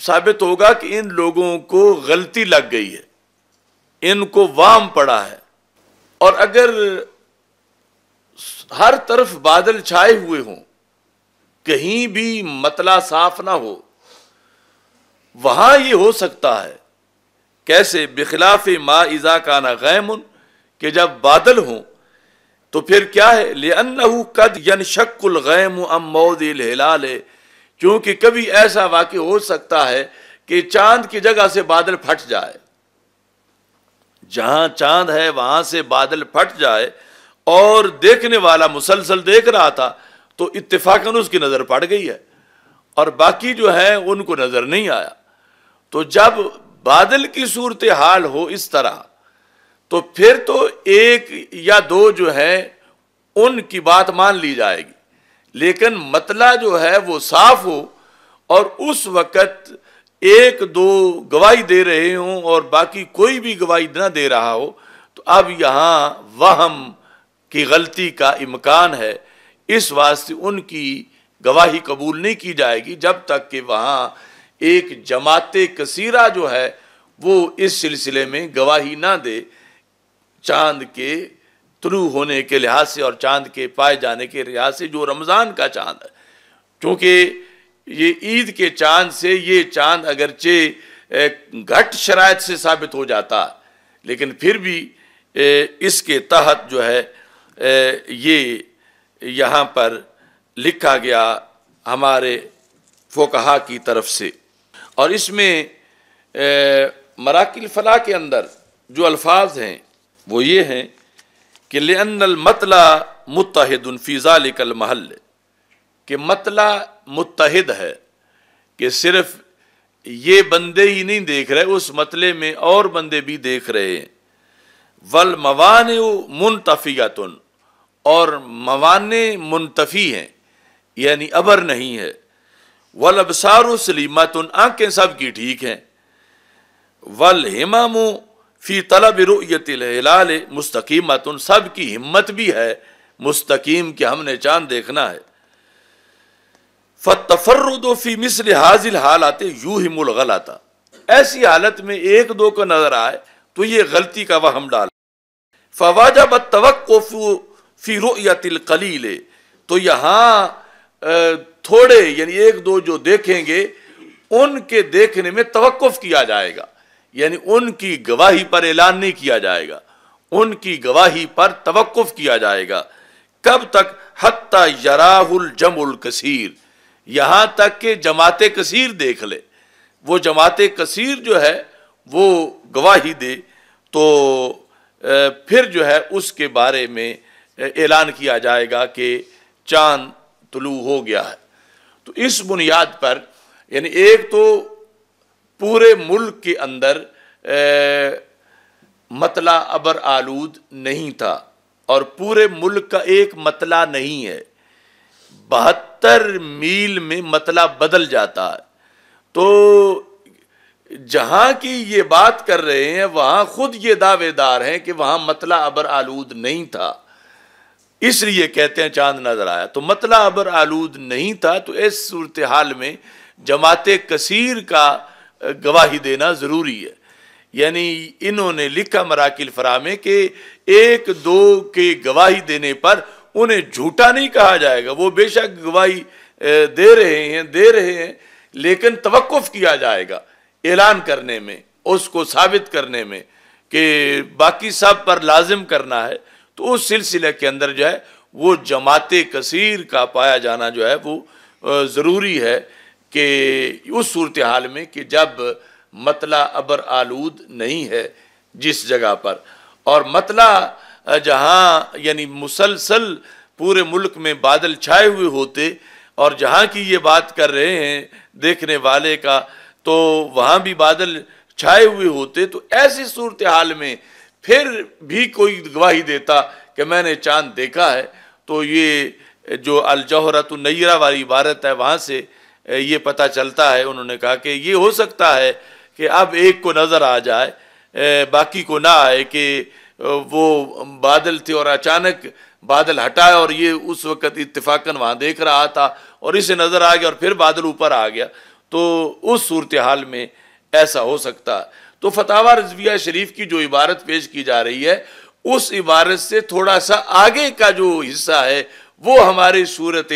Speaker 1: साबित होगा कि इन लोगों को गलती लग गई है इनको वाम पड़ा है और अगर हर तरफ बादल छाए हुए हों कहीं भी मतला साफ ना हो वहां ये हो सकता है कैसे बिखिलाफ मा इज़ा ना गैम कि जब बादल हों तो फिर क्या है लेअनहू कद यन शक्ल गैम अम मौदिल हिलाल क्योंकि कभी ऐसा वाक्य हो सकता है कि चांद की जगह से बादल फट जाए जहां चांद है वहां से बादल फट जाए और देखने वाला मुसलसल देख रहा था तो इतफाकन उसकी नज़र पड़ गई है और बाकी जो है उनको नज़र नहीं आया तो जब बादल की सूरत हाल हो इस तरह तो फिर तो एक या दो जो है उनकी बात मान ली जाएगी लेकिन मतला जो है वो साफ हो और उस वक़्त एक दो गवाही दे रहे हों और बाकी कोई भी गवाही ना दे रहा हो तो अब यहां वहम की गलती का इम्कान है इस वास्ते उनकी गवाही कबूल नहीं की जाएगी जब तक कि वहाँ एक जमात कसीरा जो है वो इस सिलसिले में गवाही ना दे चांद के तुलु होने के लिहाज से और चांद के पाए जाने के लिहाज से जो रमज़ान का चांद है क्योंकि ये ईद के चांद से ये चांद अगरचे घट शरात से साबित हो जाता लेकिन फिर भी इसके तहत जो है ये यहाँ पर लिखा गया हमारे फोकहा की तरफ से और इसमें मराकिल फला के अंदर जो अल्फाज हैं वो ये हैं कि लेनल मतला फ़िज़ा लिकल महल कि मतला मुतहद है कि सिर्फ ये बंदे ही नहीं देख रहे उस मतले में और बंदे भी देख रहे हैं वल मवान मुनतफ़ियातन और मवान मुनतफ़ी हैं यानी अबर नहीं है वल अबसार सलीमत उन आँखें सब की ठीक हैं वल हिमाम फ़ी तलब रोयतलाल मुस्तकीमत उन सब की हिम्मत भी है मुस्तकीम के हमने चांद देखना है फ़तफरदोफ़ी मिसल हाजिल हाल आते यू यूँ हिमुलगल आता ऐसी हालत में एक दो को नज़र आए तो ये गलती का वहम डाल फवाजा बतवक़ फ़ी रुतिल ले तो यहाँ थोड़े यानी एक दो जो देखेंगे उनके देखने में तवक्फ किया जाएगा यानी उनकी गवाही पर ऐलान नहीं किया जाएगा उनकी गवाही पर तवक्फ किया जाएगा कब तक हत्ता यराहुल जमुल कसीर यहाँ तक के जमात कसीर देख ले वो जमात कसीर जो है वो गवाही दे तो फिर जो है उसके बारे में ऐलान किया जाएगा कि चांद तुलू हो गया है तो इस बुनियाद पर यानी एक तो पूरे मुल्क के अंदर ए, मतला अबर आलूद नहीं था और पूरे मुल्क का एक मतला नहीं है बहत्तर मील में मतला बदल जाता है तो जहाँ की ये बात कर रहे हैं वहाँ खुद ये दावेदार हैं कि वहाँ मतला अबर आलूद नहीं था इसलिए कहते हैं चांद नजर आया तो मतला अबर आलूद नहीं था तो इस सूरत हाल में जमात कसीर का गवाही देना ज़रूरी है यानी इन्होंने लिखा मराकिल फरा में कि एक दो के गवाही देने पर उन्हें झूठा नहीं कहा जाएगा वो बेशक गवाही दे रहे हैं दे रहे हैं लेकिन तवक़ किया जाएगा ऐलान करने में उसको साबित करने में कि बाकी सब पर लाजिम करना है तो उस सिलसिले के अंदर जो है वो जमात कसीर का पाया जाना जो है वो ज़रूरी है कि उस सूरत हाल में कि जब मतला अबर आलूद नहीं है जिस जगह पर और मतला जहाँ यानी मुसलसल पूरे मुल्क में बादल छाए हुए होते और जहाँ की ये बात कर रहे हैं देखने वाले का तो वहाँ भी बादल छाए हुए होते तो ऐसी सूरत हाल में फिर भी कोई गवाही देता कि मैंने चांद देखा है तो ये जो तो नैरा वाली इबारत है वहाँ से ये पता चलता है उन्होंने कहा कि ये हो सकता है कि अब एक को नज़र आ जाए बाकी को ना आए कि वो बादल थे और अचानक बादल हटाए और ये उस वक़्त इतफाक़न वहाँ देख रहा था और इसे नज़र आ गया और फिर बादल ऊपर आ गया तो उस सूरत हाल में ऐसा हो सकता है तो फतावा रजविया शरीफ की जो इबारत पेश की जा रही है उस इबारत से थोड़ा सा आगे का जो हिस्सा है वो हमारे सूरत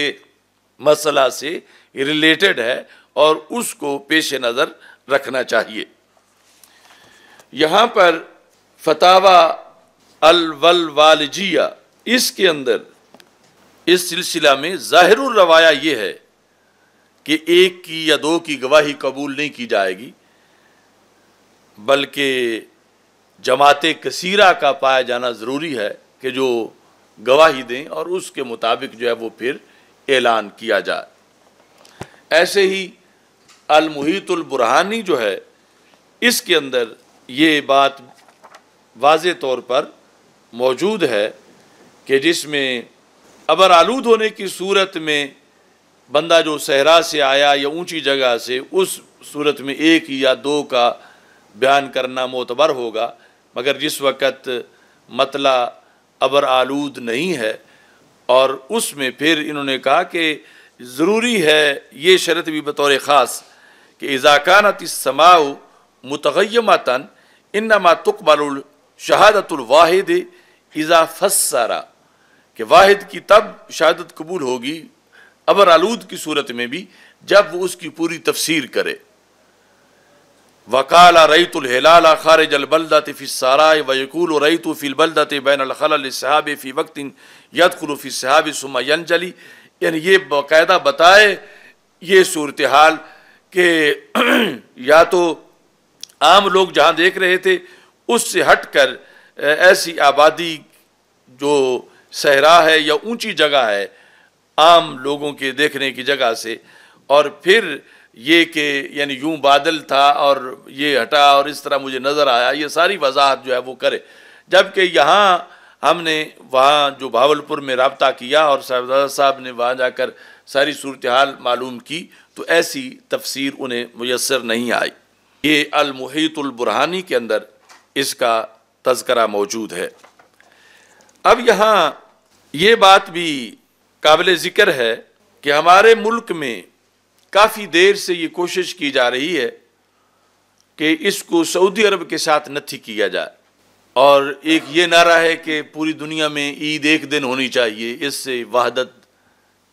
Speaker 1: मसला से रिलेटेड है और उसको पेश नज़र रखना चाहिए यहाँ पर फतावा अलवल वालजिया इसके अंदर इस सिलसिला में ज़ाहिर रवाया ये है कि एक की या दो की गवाही कबूल नहीं की जाएगी बल्कि जमात कसीरा का पाया जाना ज़रूरी है कि जो गवाही दें और उसके मुताबिक जो है वो फिर ऐलान किया जाए ऐसे ही अलमुहितुलबुरहानी जो है इसके अंदर ये बात वाज तौर पर मौजूद है कि जिसमें अबर आलूद होने की सूरत में बंदा जो सहरा से आया या ऊंची जगह से उस सूरत में एक या दो का बयान करना मोतबर होगा मगर जिस वक़्त मतला अबर आलूद नहीं है और उसमें फिर इन्होंने कहा कि ज़रूरी है ये शरत भी बतौर ख़ास कि इज़ाकानत समाव मतगमता इनमा तुकबल शहादतुलवाहिद इज़ा फसारा कि वाहिद की तब शहादत कबूल होगी अबर आलूद की सूरत में भी जब वो उसकी पूरी तफसीर करे वकाल रईतुल हिलाल खारिज अलबलदत फ़िसाराय वकूल रईत फ़िलबलदत बैन अलखल सहाब फ़ी वक्त यदखल फ़ी सहाब सुमयनजली यानी ये बाकायदा बताए ये सूरत हाल के या तो आम लोग जहाँ देख रहे थे उससे हट कर ऐसी आबादी जो सहरा है या ऊंची जगह है आम लोगों के देखने की जगह से और फिर ये कि यानी यूं बादल था और ये हटा और इस तरह मुझे नज़र आया ये सारी वजाहत जो है वो करे जबकि यहाँ हमने वहाँ जो भावलपुर में रबता किया और साहबजादा साहब ने वहाँ जाकर सारी सूरत हाल मालूम की तो ऐसी तफसीर उन्हें मैसर नहीं आई ये अलमुहितुलबरहानी के अंदर इसका तस्करा मौजूद है अब यहाँ ये बात भी काबिल ज़िक्र है कि हमारे मुल्क में काफ़ी देर से ये कोशिश की जा रही है कि इसको सऊदी अरब के साथ नथी किया जाए और एक ये नारा है कि पूरी दुनिया में ईद एक दिन होनी चाहिए इससे वहादत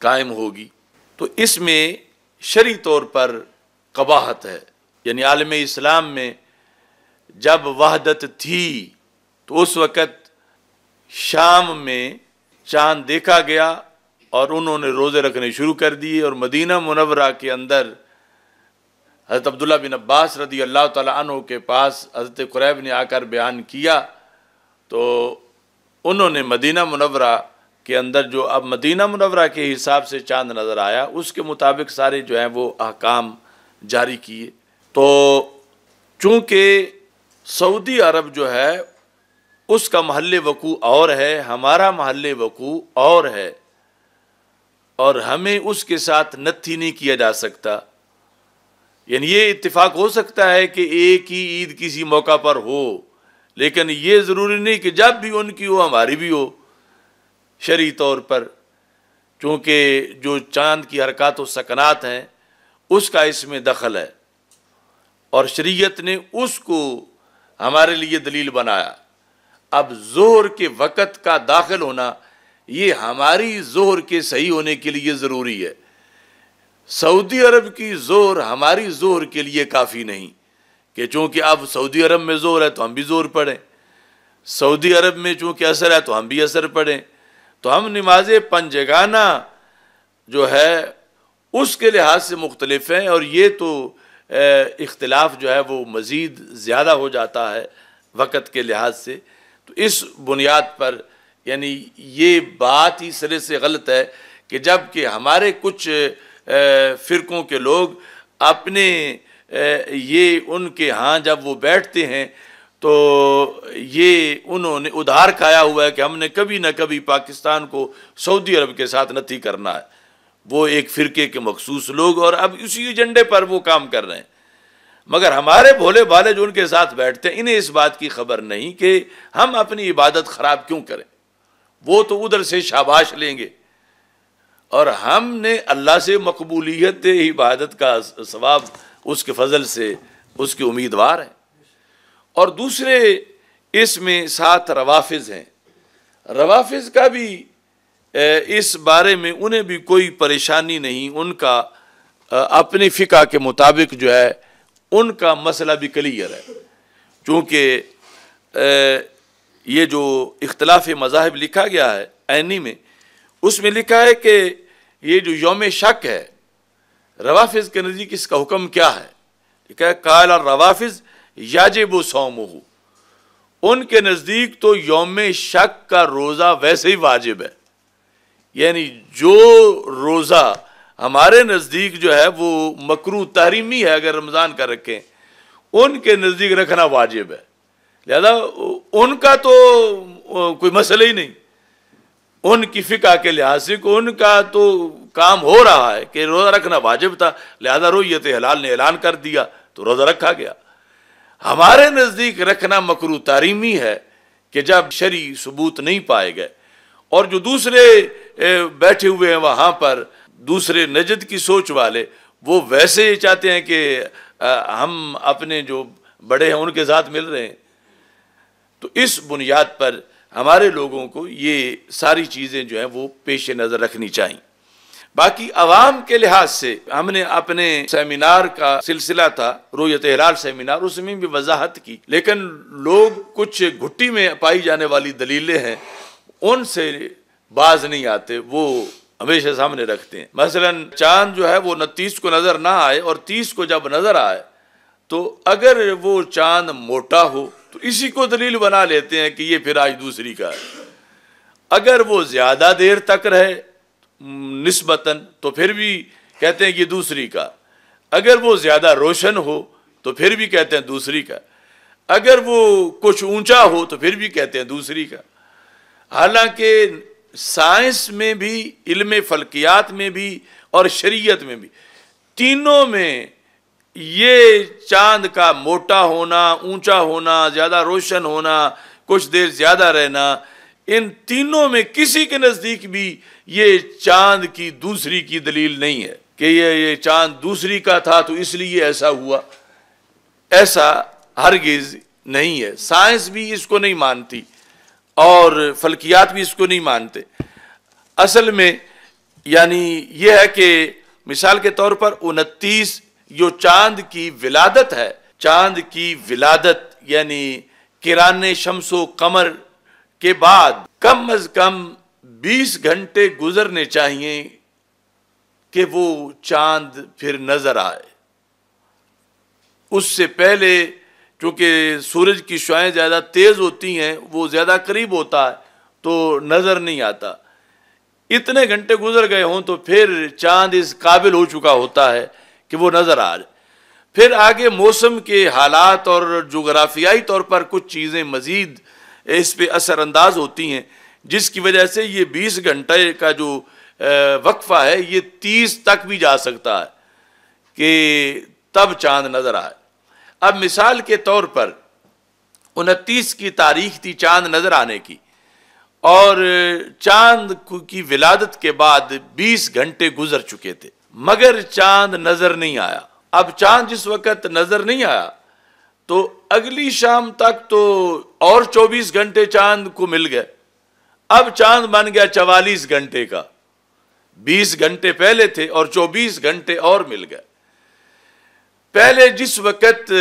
Speaker 1: कायम होगी तो इसमें शरी तौर पर कबाहत है यानी आलम इस्लाम में जब वहदत थी तो उस वक़्त शाम में चांद देखा गया और उन्होंने रोज़े रखने शुरू कर दिए और मदीना मुनवरा के अंदर हज़रत अब्दुल्ला बिन अब्बास रदी अल्लाह तु के पास हज़रत क्रैब ने आकर बयान किया तो उन्होंने मदीना मुनवरा के अंदर जो अब मदीना मुनवरा के हिसाब से चांद नज़र आया उसके मुताबिक सारे जो हैं वो अहकाम जारी किए तो चूँकि सऊदी अरब जो है उसका महल वकू और है हमारा महल वकू और है और हमें उसके साथ नत्थी नहीं किया जा सकता यानी ये इतफाक़ हो सकता है कि एक ही ईद किसी मौका पर हो लेकिन ये ज़रूरी नहीं कि जब भी उनकी हो हमारी भी हो शरी तौर पर चूँकि जो चांद की हरकत सकनात हैं उसका इसमें दखल है और शरीयत ने उसको हमारे लिए दलील बनाया अब जोर के वक़्त का दाखिल होना ये हमारी जोर के सही होने के लिए ज़रूरी है सऊदी अरब की जोर हमारी जोर के लिए काफ़ी नहीं कि चूँकि अब सऊदी अरब में जोर है तो हम भी जोर पढ़ें सऊदी अरब में चूँकि असर है तो हम भी असर पढ़ें तो हम नमाज पंजगाना जो है उसके लिहाज से मुख्तलफ हैं और ये तो इख्तलाफ जो है वो मज़ीद ज़्यादा हो जाता है वक़्त के लिहाज से तो इस बुनियाद पर यानी ये बात ही सिरे से गलत है कि जबकि हमारे कुछ फ़िरक़ों के लोग अपने ये उनके यहाँ जब वो बैठते हैं तो ये उन्होंने उधार खाया हुआ है कि हमने कभी ना कभी पाकिस्तान को सऊदी अरब के साथ नती करना है वो एक फ़िरके के मखसूस लोग और अब उसी एजेंडे पर वो काम कर रहे हैं मगर हमारे भोले भाले जो उनके साथ बैठते हैं इन्हें इस बात की खबर नहीं कि हम अपनी इबादत ख़राब क्यों करें वो तो उधर से शाबाश लेंगे और हमने अल्लाह से मकबूलियत इबादत का सवाब उसके फजल से उसके उम्मीदवार हैं और दूसरे इसमें सात रवाफिज हैं रवाफिज का भी इस बारे में उन्हें भी कोई परेशानी नहीं उनका अपनी फ़िका के मुताबिक जो है उनका मसला भी क्लियर है चूँकि ये जो इख्तलाफ मजाहब लिखा गया है ऐनी में उसमें लिखा है कि ये जो योम शक है रवाफिज़ के नज़दीक इसका हुक्म क्या है लिखा है काल और रवाफिज़ याजिब सोम उनके नज़दीक तो योम शक का रोज़ा वैसे ही वाजिब है यानी जो रोज़ा हमारे नज़दीक जो है वो मकरू तहरीमी है अगर रमज़ान का रखें उनके नज़दीक रखना वाजिब है लिहाजा उनका तो कोई मसला ही नहीं उनकी फ़िका के लिहाज से उनका तो काम हो रहा है कि रोज़ा रखना वाजिब था लिहाजा रोयत हलाल ने ऐलान कर दिया तो रोज़ा रखा गया हमारे नज़दीक रखना मकरू तारीमी है कि जब शरी सबूत नहीं पाए गए और जो दूसरे बैठे हुए हैं वहाँ पर दूसरे नजद की सोच वाले वो वैसे चाहते हैं कि हम अपने जो बड़े हैं उनके साथ मिल रहे हैं तो इस बुनियाद पर हमारे लोगों को ये सारी चीज़ें जो हैं वो पेश नज़र रखनी चाहिए बाकी आवाम के लिहाज से हमने अपने सेमिनार का सिलसिला था रोयत हिलाल सेमिनार उसमें भी वजाहत की लेकिन लोग कुछ घुट्टी में पाई जाने वाली दलीलें हैं उनसे बाज नहीं आते वो हमेशा सामने रखते हैं मसलन चांद जो है वो न तीस को नज़र ना आए और तीस को जब नज़र आए तो अगर वो चांद मोटा हो तो इसी को दलील बना लेते हैं कि ये फिर आज दूसरी का है अगर वो ज़्यादा देर तक रहे नस्बता तो फिर भी कहते हैं कि दूसरी का अगर वो ज़्यादा रोशन हो तो फिर भी कहते हैं दूसरी का अगर वो कुछ ऊंचा हो तो फिर भी कहते हैं दूसरी का हालांकि साइंस में भी इल्म फलकियात में भी और शरीयत में भी तीनों में ये चांद का मोटा होना ऊंचा होना ज़्यादा रोशन होना कुछ देर ज़्यादा रहना इन तीनों में किसी के नज़दीक भी ये चांद की दूसरी की दलील नहीं है कि ये ये चांद दूसरी का था तो इसलिए ऐसा हुआ ऐसा हरगिज़ नहीं है साइंस भी इसको नहीं मानती और फलकियात भी इसको नहीं मानते असल में यानी यह है कि मिसाल के तौर पर उनतीस यो चांद की विलादत है चांद की विलादत यानी किरान शमसो कमर के बाद कम अज कम 20 घंटे गुजरने चाहिए कि वो चांद फिर नजर आए उससे पहले चूंकि सूरज की शुआएँ ज़्यादा तेज़ होती हैं वो ज़्यादा करीब होता है तो नज़र नहीं आता इतने घंटे गुजर गए हों तो फिर चांद इस काबिल हो चुका होता है कि वो नज़र आ जाए फिर आगे मौसम के हालात और जोग्राफियाई तौर पर कुछ चीज़ें मज़ीद इस पर असरानंदाज होती हैं जिसकी वजह से ये बीस घंटे का जो वक्फा है ये तीस तक भी जा सकता है कि तब चांद नज़र आए अब मिसाल के तौर पर उनतीस की तारीख थी चांद नज़र आने की और चांद की विलादत के बाद बीस घंटे गुजर चुके थे मगर चांद नजर नहीं आया अब चांद जिस वक्त नजर नहीं आया तो अगली शाम तक तो और 24 घंटे चांद को मिल गए अब चांद बन गया चवालीस घंटे का 20 घंटे पहले थे और 24 घंटे और मिल गए पहले जिस वक्त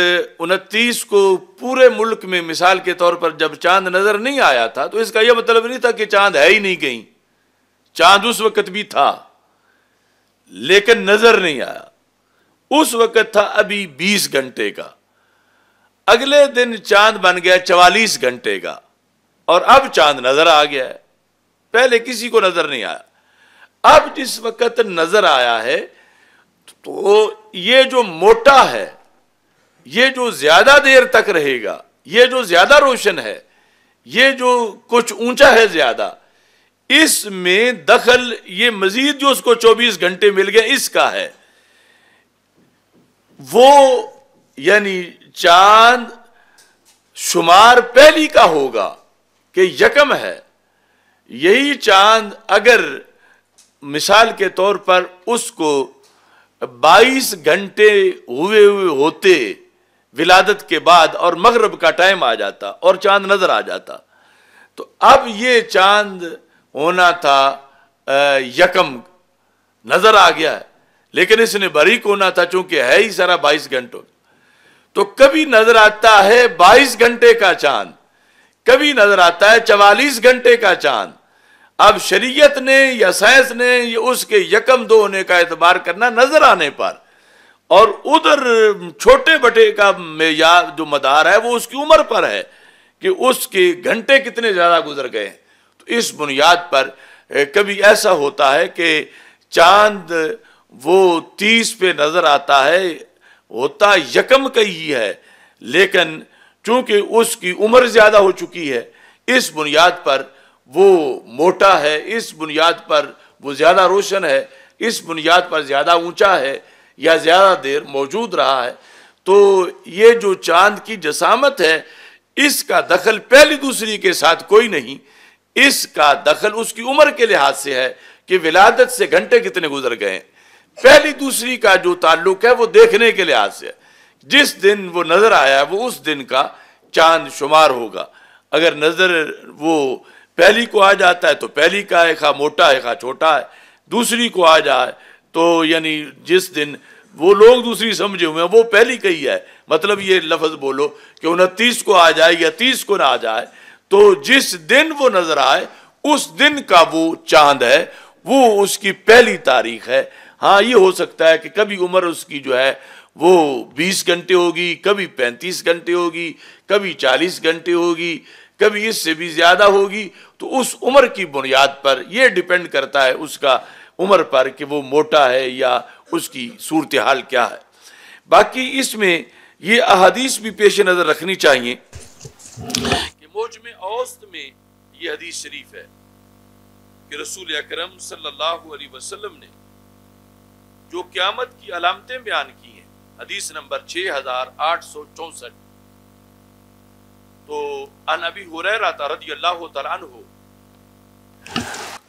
Speaker 1: उनतीस को पूरे मुल्क में मिसाल के तौर पर जब चांद नजर नहीं आया था तो इसका यह मतलब नहीं था कि चांद है ही नहीं गई चांद उस वक्त भी था लेकिन नजर नहीं आया उस वक्त था अभी बीस घंटे का अगले दिन चांद बन गया चवालीस घंटे का और अब चांद नजर आ गया है पहले किसी को नजर नहीं आया अब जिस वक्त नजर आया है तो ये जो मोटा है ये जो ज्यादा देर तक रहेगा ये जो ज्यादा रोशन है ये जो कुछ ऊंचा है ज्यादा इसमें दखल ये मजीद जो उसको 24 घंटे मिल गया इसका है वो यानी चांद शुमार पहली का होगा कि यकम है यही चांद अगर मिसाल के तौर पर उसको 22 घंटे हुए हुए होते विलादत के बाद और मगरब का टाइम आ जाता और चांद नजर आ जाता तो अब ये चांद होना था यकम नजर आ गया है लेकिन इसने बारीक होना था चूंकि है ही सारा बाईस घंटों तो कभी नजर आता है बाईस घंटे का चांद कभी नजर आता है चवालीस घंटे का चांद अब शरीयत ने या साइंस ने या उसके यकम दो होने का एतबार करना नजर आने पर और उधर छोटे बटे का मेयार जो मदार है वो उसकी उम्र पर है कि उसके घंटे कितने ज्यादा गुजर गए हैं इस बुनियाद पर कभी ऐसा होता है कि चांद वो तीस पे नज़र आता है होता यकम का ही है लेकिन चूंकि उसकी उम्र ज़्यादा हो चुकी है इस बुनियाद पर वो मोटा है इस बुनियाद पर वो ज़्यादा रोशन है इस बुनियाद पर ज़्यादा ऊंचा है या ज़्यादा देर मौजूद रहा है तो ये जो चांद की जसामत है इसका दखल पहली दूसरी के साथ कोई नहीं इसका दखल उसकी उम्र के लिहाज से है कि विलादत से घंटे कितने गुजर गए पहली दूसरी का जो ताल्लुक है वो देखने के लिहाज से जिस दिन वो नज़र आया वो उस दिन का चांद शुमार होगा अगर नज़र वो पहली को आ जाता है तो पहली का है खा मोटा है खा छोटा है दूसरी को आ जाए तो यानी जिस दिन वो लोग दूसरी समझे हुए हैं वो पहली कही है मतलब ये लफ्ज़ बोलो कि उनतीस को आ जाए या तीस को ना आ जाए तो जिस दिन वो नजर आए उस दिन का वो चांद है वो उसकी पहली तारीख है हाँ ये हो सकता है कि कभी उम्र उसकी जो है वो 20 घंटे होगी कभी 35 घंटे होगी कभी 40 घंटे होगी कभी इससे भी ज़्यादा होगी तो उस उम्र की बुनियाद पर यह डिपेंड करता है उसका उम्र पर कि वो मोटा है या उसकी सूरत हाल क्या है बाकी इसमें ये अहदीस भी पेश नज़र रखनी चाहिए भोज में औस्त में यह हदीस शरीफ है कि रसूल अकरम सल्लल्लाहु ने जो क़्यामत की अलामतें बयान की हैं हदीस नंबर छः हज़ार आठ सौ चौसठ तो अन अभी हो रहा था रदी अल्लाह हो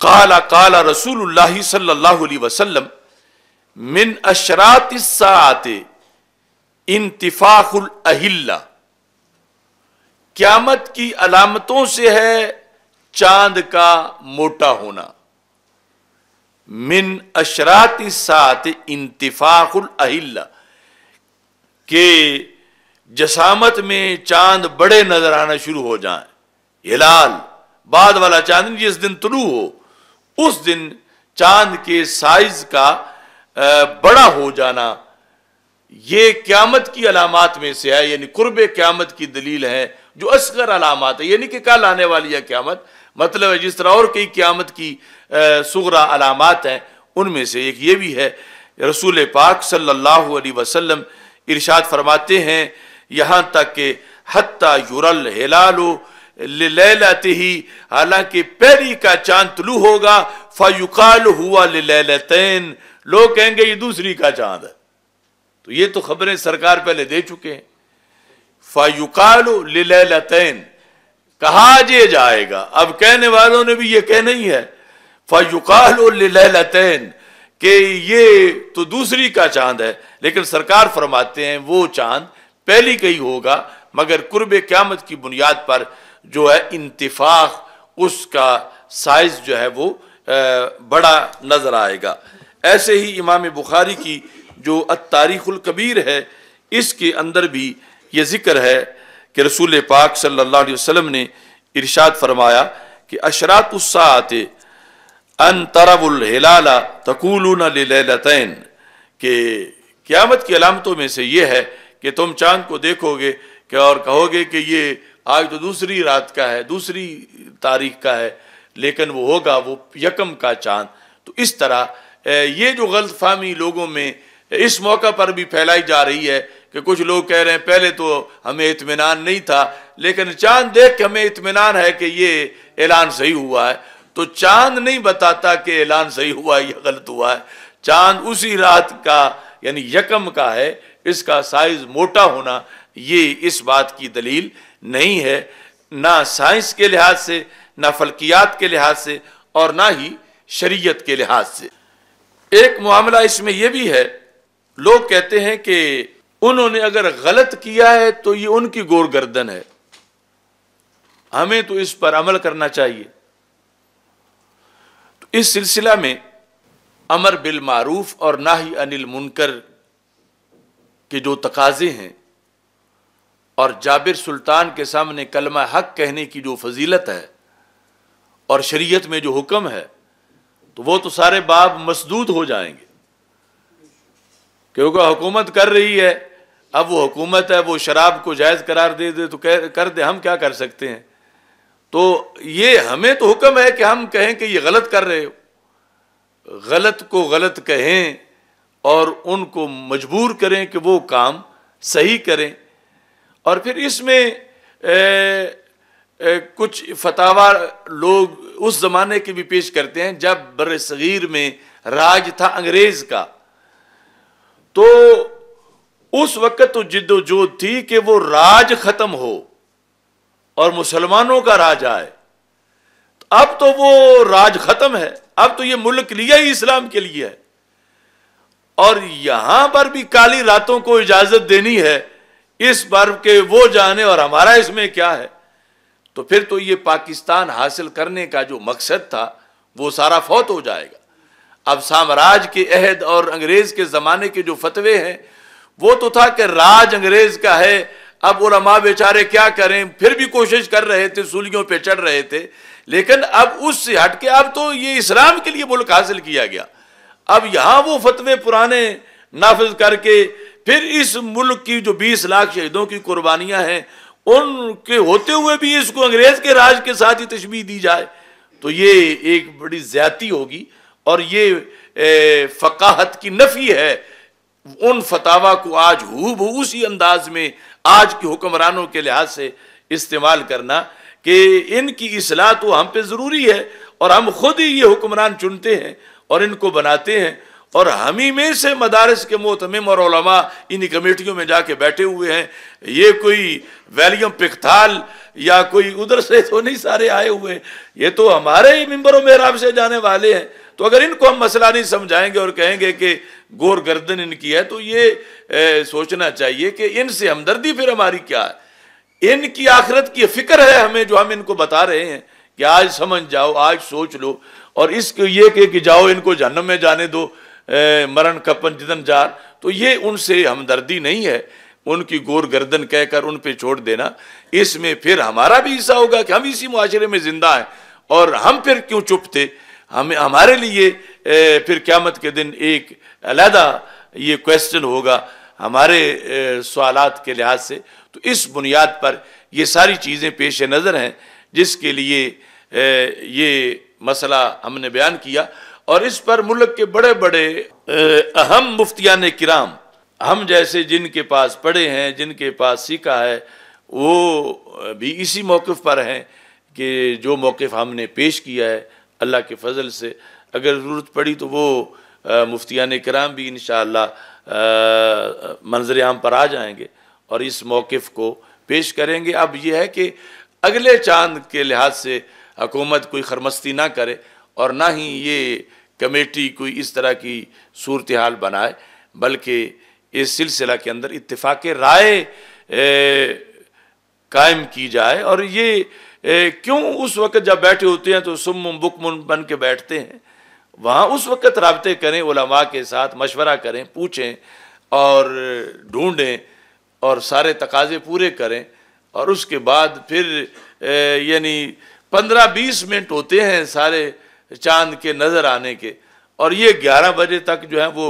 Speaker 1: काला काला रसूल सल्लल्लाहु मिन अशरात सात अहिल्ला क्यामत की अलामतों से है चांद का मोटा होना मिन अशरात सात इंतफाकुल अहिल्ला के जसामत में चांद बड़े नजर आना शुरू हो जाए हिलाल बाद वाला चांद जिस दिन तुलू हो उस दिन चांद के साइज का बड़ा हो जाना ये क्यामत की अलामत में से है यानी कुर्ब क्यामत की दलील है जो असगर अलामत है यानी कि कल आने वाली है क्यामत मतलब है जिस तरह और कई क्यामत की सगरा अलामत हैं उनमें से एक ये भी है रसूल पाक सल्लल्लाहु अलैहि वसल्लम इरशाद फरमाते हैं यहाँ तक कि हत्ता युरल हिलालो लैलते ही हालांकि पहली का चांद तलू होगा फयुकाल हुआ लैलतैन लोग कहेंगे ये दूसरी का चांद है तो ये तो खबरें सरकार पहले दे चुके हैं फायुकालो लिलैलतैन कहा जे जाएगा अब कहने वालों ने भी ये कह नहीं है फायुकालो लिलैलतैन कि ये तो दूसरी का चांद है लेकिन सरकार फरमाते हैं वो चांद पहली का ही होगा मगर कुर्ब क्यामत की बुनियाद पर जो है इंतफाक उसका साइज जो है वो बड़ा नजर आएगा ऐसे ही इमाम बुखारी की जो अतारीखुल कबीर है इसके अंदर भी ये ज़िक्र है कि रसूल पाक सल्लल्लाहु अलैहि वसल्लम ने इरशाद फरमाया कि अशरात आते अन तरबुल हिलाला के क़्यामत की अलामतों में से ये है कि तुम चांद को देखोगे कि और कहोगे कि ये आज तो दूसरी रात का है दूसरी तारीख का है लेकिन वो होगा वो यकम का चांद तो इस तरह ये जो गलत फहमी लोगों में इस मौका पर भी फैलाई जा रही है कि कुछ लोग कह रहे हैं पहले तो हमें इतमान नहीं था लेकिन चांद देख के हमें इतमान है कि ये ऐलान सही हुआ है तो चांद नहीं बताता कि ऐलान सही हुआ है या गलत हुआ है चांद उसी रात का यानी यकम का है इसका साइज मोटा होना ये इस बात की दलील नहीं है ना साइंस के लिहाज से ना फलकियात के लिहाज से और ना ही शरीयत के लिहाज से एक मामला इसमें यह भी है लोग कहते हैं कि उन्होंने अगर गलत किया है तो ये उनकी गोर गर्दन है हमें तो इस पर अमल करना चाहिए तो इस सिलसिला में अमर बिल मारूफ और नाही अनिल मुनकर के जो तकाजे हैं और जाबिर सुल्तान के सामने कलमा हक कहने की जो फजीलत है और शरीयत में जो हुक्म है तो वो तो सारे बाब मसदूद हो जाएंगे क्योंकि हुकूमत कर रही है अब वो हुकूमत है वो शराब को जायज़ करार दे दे तो कह कर दे हम क्या कर सकते हैं तो ये हमें तो हुक्म है कि हम कहें कि ये गलत कर रहे हो गलत को गलत कहें और उनको मजबूर करें कि वो काम सही करें और फिर इसमें ए, ए, कुछ फतावा लोग उस ज़माने के भी पेश करते हैं जब बर सग़ीर में राज था अंग्रेज़ का तो उस वक्त तो जिद्दोजोद थी कि वो राज खत्म हो और मुसलमानों का राज आए अब तो वो राज खत्म है अब तो ये मुल्क लिया ही इस्लाम के लिए है और यहां पर भी काली रातों को इजाजत देनी है इस बार के वो जाने और हमारा इसमें क्या है तो फिर तो ये पाकिस्तान हासिल करने का जो मकसद था वो सारा फौत हो जाएगा अब साम्राज्य के अहद और अंग्रेज़ के ज़माने के जो फतवे हैं वो तो था कि राज अंग्रेज़ का है अब उलमा बेचारे क्या करें फिर भी कोशिश कर रहे थे सूलियों पे चढ़ रहे थे लेकिन अब उससे हटके अब तो ये इस्लाम के लिए मुल्क हासिल किया गया अब यहां वो फतवे पुराने नाफिज करके फिर इस मुल्क की जो बीस लाख शहीदों की कुर्बानियाँ हैं उनके होते हुए भी इसको अंग्रेज़ के राज के साथ ही तशबी दी जाए तो ये एक बड़ी ज्यादा होगी और ये फ़काहत की नफ़ी है उन फतावा को आज हु उसी अंदाज में आज के हुक्मरानों के लिहाज से इस्तेमाल करना कि इनकी असलाह तो हम पे ज़रूरी है और हम खुद ही ये हुक्मरान चुनते हैं और इनको बनाते हैं और हम ही में से मदारस के मोहतम और इन कमेटियों में जाके बैठे हुए हैं ये कोई वैलियम पिकथाल या कोई उधर से तो नहीं सारे आए हुए ये तो हमारे ही मेम्बरों में से जाने वाले हैं तो अगर इनको हम मसला नहीं समझाएंगे और कहेंगे कि गोर गर्दन इनकी है तो ये ए, सोचना चाहिए कि इनसे हमदर्दी फिर हमारी क्या है इनकी आखिरत की फिक्र है हमें जो हम इनको बता रहे हैं कि आज समझ जाओ आज सोच लो और इसको ये कह कि जाओ इनको जन्म में जाने दो ए, मरण कपन जिदन जार तो ये उनसे हमदर्दी नहीं है उनकी गोर गर्दन कहकर उन पर छोड़ देना इसमें फिर हमारा भी हिस्सा होगा कि हम इसी मुआरे में ज़िंदा हैं और हम फिर क्यों चुप थे हमें हमारे लिए ए, फिर क्यामत के दिन एक अलहदा ये क्वेश्चन होगा हमारे सवालत के लिहाज से तो इस बुनियाद पर ये सारी चीज़ें पेश नज़र हैं जिसके लिए ए, ये मसला हमने बयान किया और इस पर मुल्क के बड़े बड़े अहम मुफ्तियान किराम हम जैसे जिनके पास पढ़े हैं जिनके पास सीखा है वो भी इसी मौक़ पर हैं कि जो मौक़ हमने पेश किया है अल्लाह के फजल से अगर ज़रूरत पड़ी तो वो मुफ्तियान कराम भी इन मंजर आम पर आ जाएंगे और इस मौक़ को पेश करेंगे अब यह है कि अगले चांद के लिहाज से हकूमत कोई खरमस्ती ना करे और ना ही ये कमेटी कोई इस तरह की सूरत हाल बनाए बल्कि इस सिलसिला के अंदर इतफ़ाक़ राय कायम की जाए और ये ए, क्यों उस वक्त जब बैठे होते हैं तो सुम बुकमुन बन के बैठते हैं वहाँ उस वक्त रबते करें उलमा के साथ मशवरा करें पूछें और ढूंढें और सारे तकाजे पूरे करें और उसके बाद फिर यानी पंद्रह बीस मिनट होते हैं सारे चांद के नज़र आने के और ये ग्यारह बजे तक जो है वो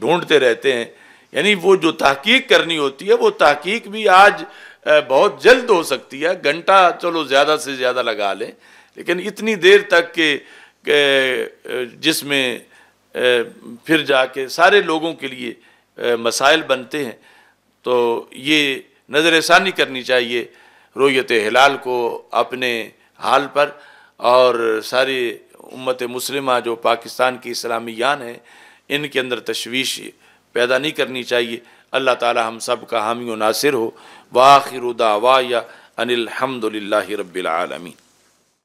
Speaker 1: ढूंढते रहते हैं यानी वो जो तहकीक करनी होती है वो तहकीक भी आज बहुत जल्द हो सकती है घंटा चलो ज़्यादा से ज़्यादा लगा लें लेकिन इतनी देर तक के जिसमें फिर जाके सारे लोगों के लिए मसाइल बनते हैं तो ये नज़र षानी करनी चाहिए रोयत हिलाल को अपने हाल पर और सारी उम्मत मुस्लिमा जो पाकिस्तान की यान है इनके अंदर तशवीश पैदा नहीं करनी चाहिए अल्लाह ताला हम सब का हामी नासिर हो वाखिरुदावा या अनिलहमदिल्ला रबालमीन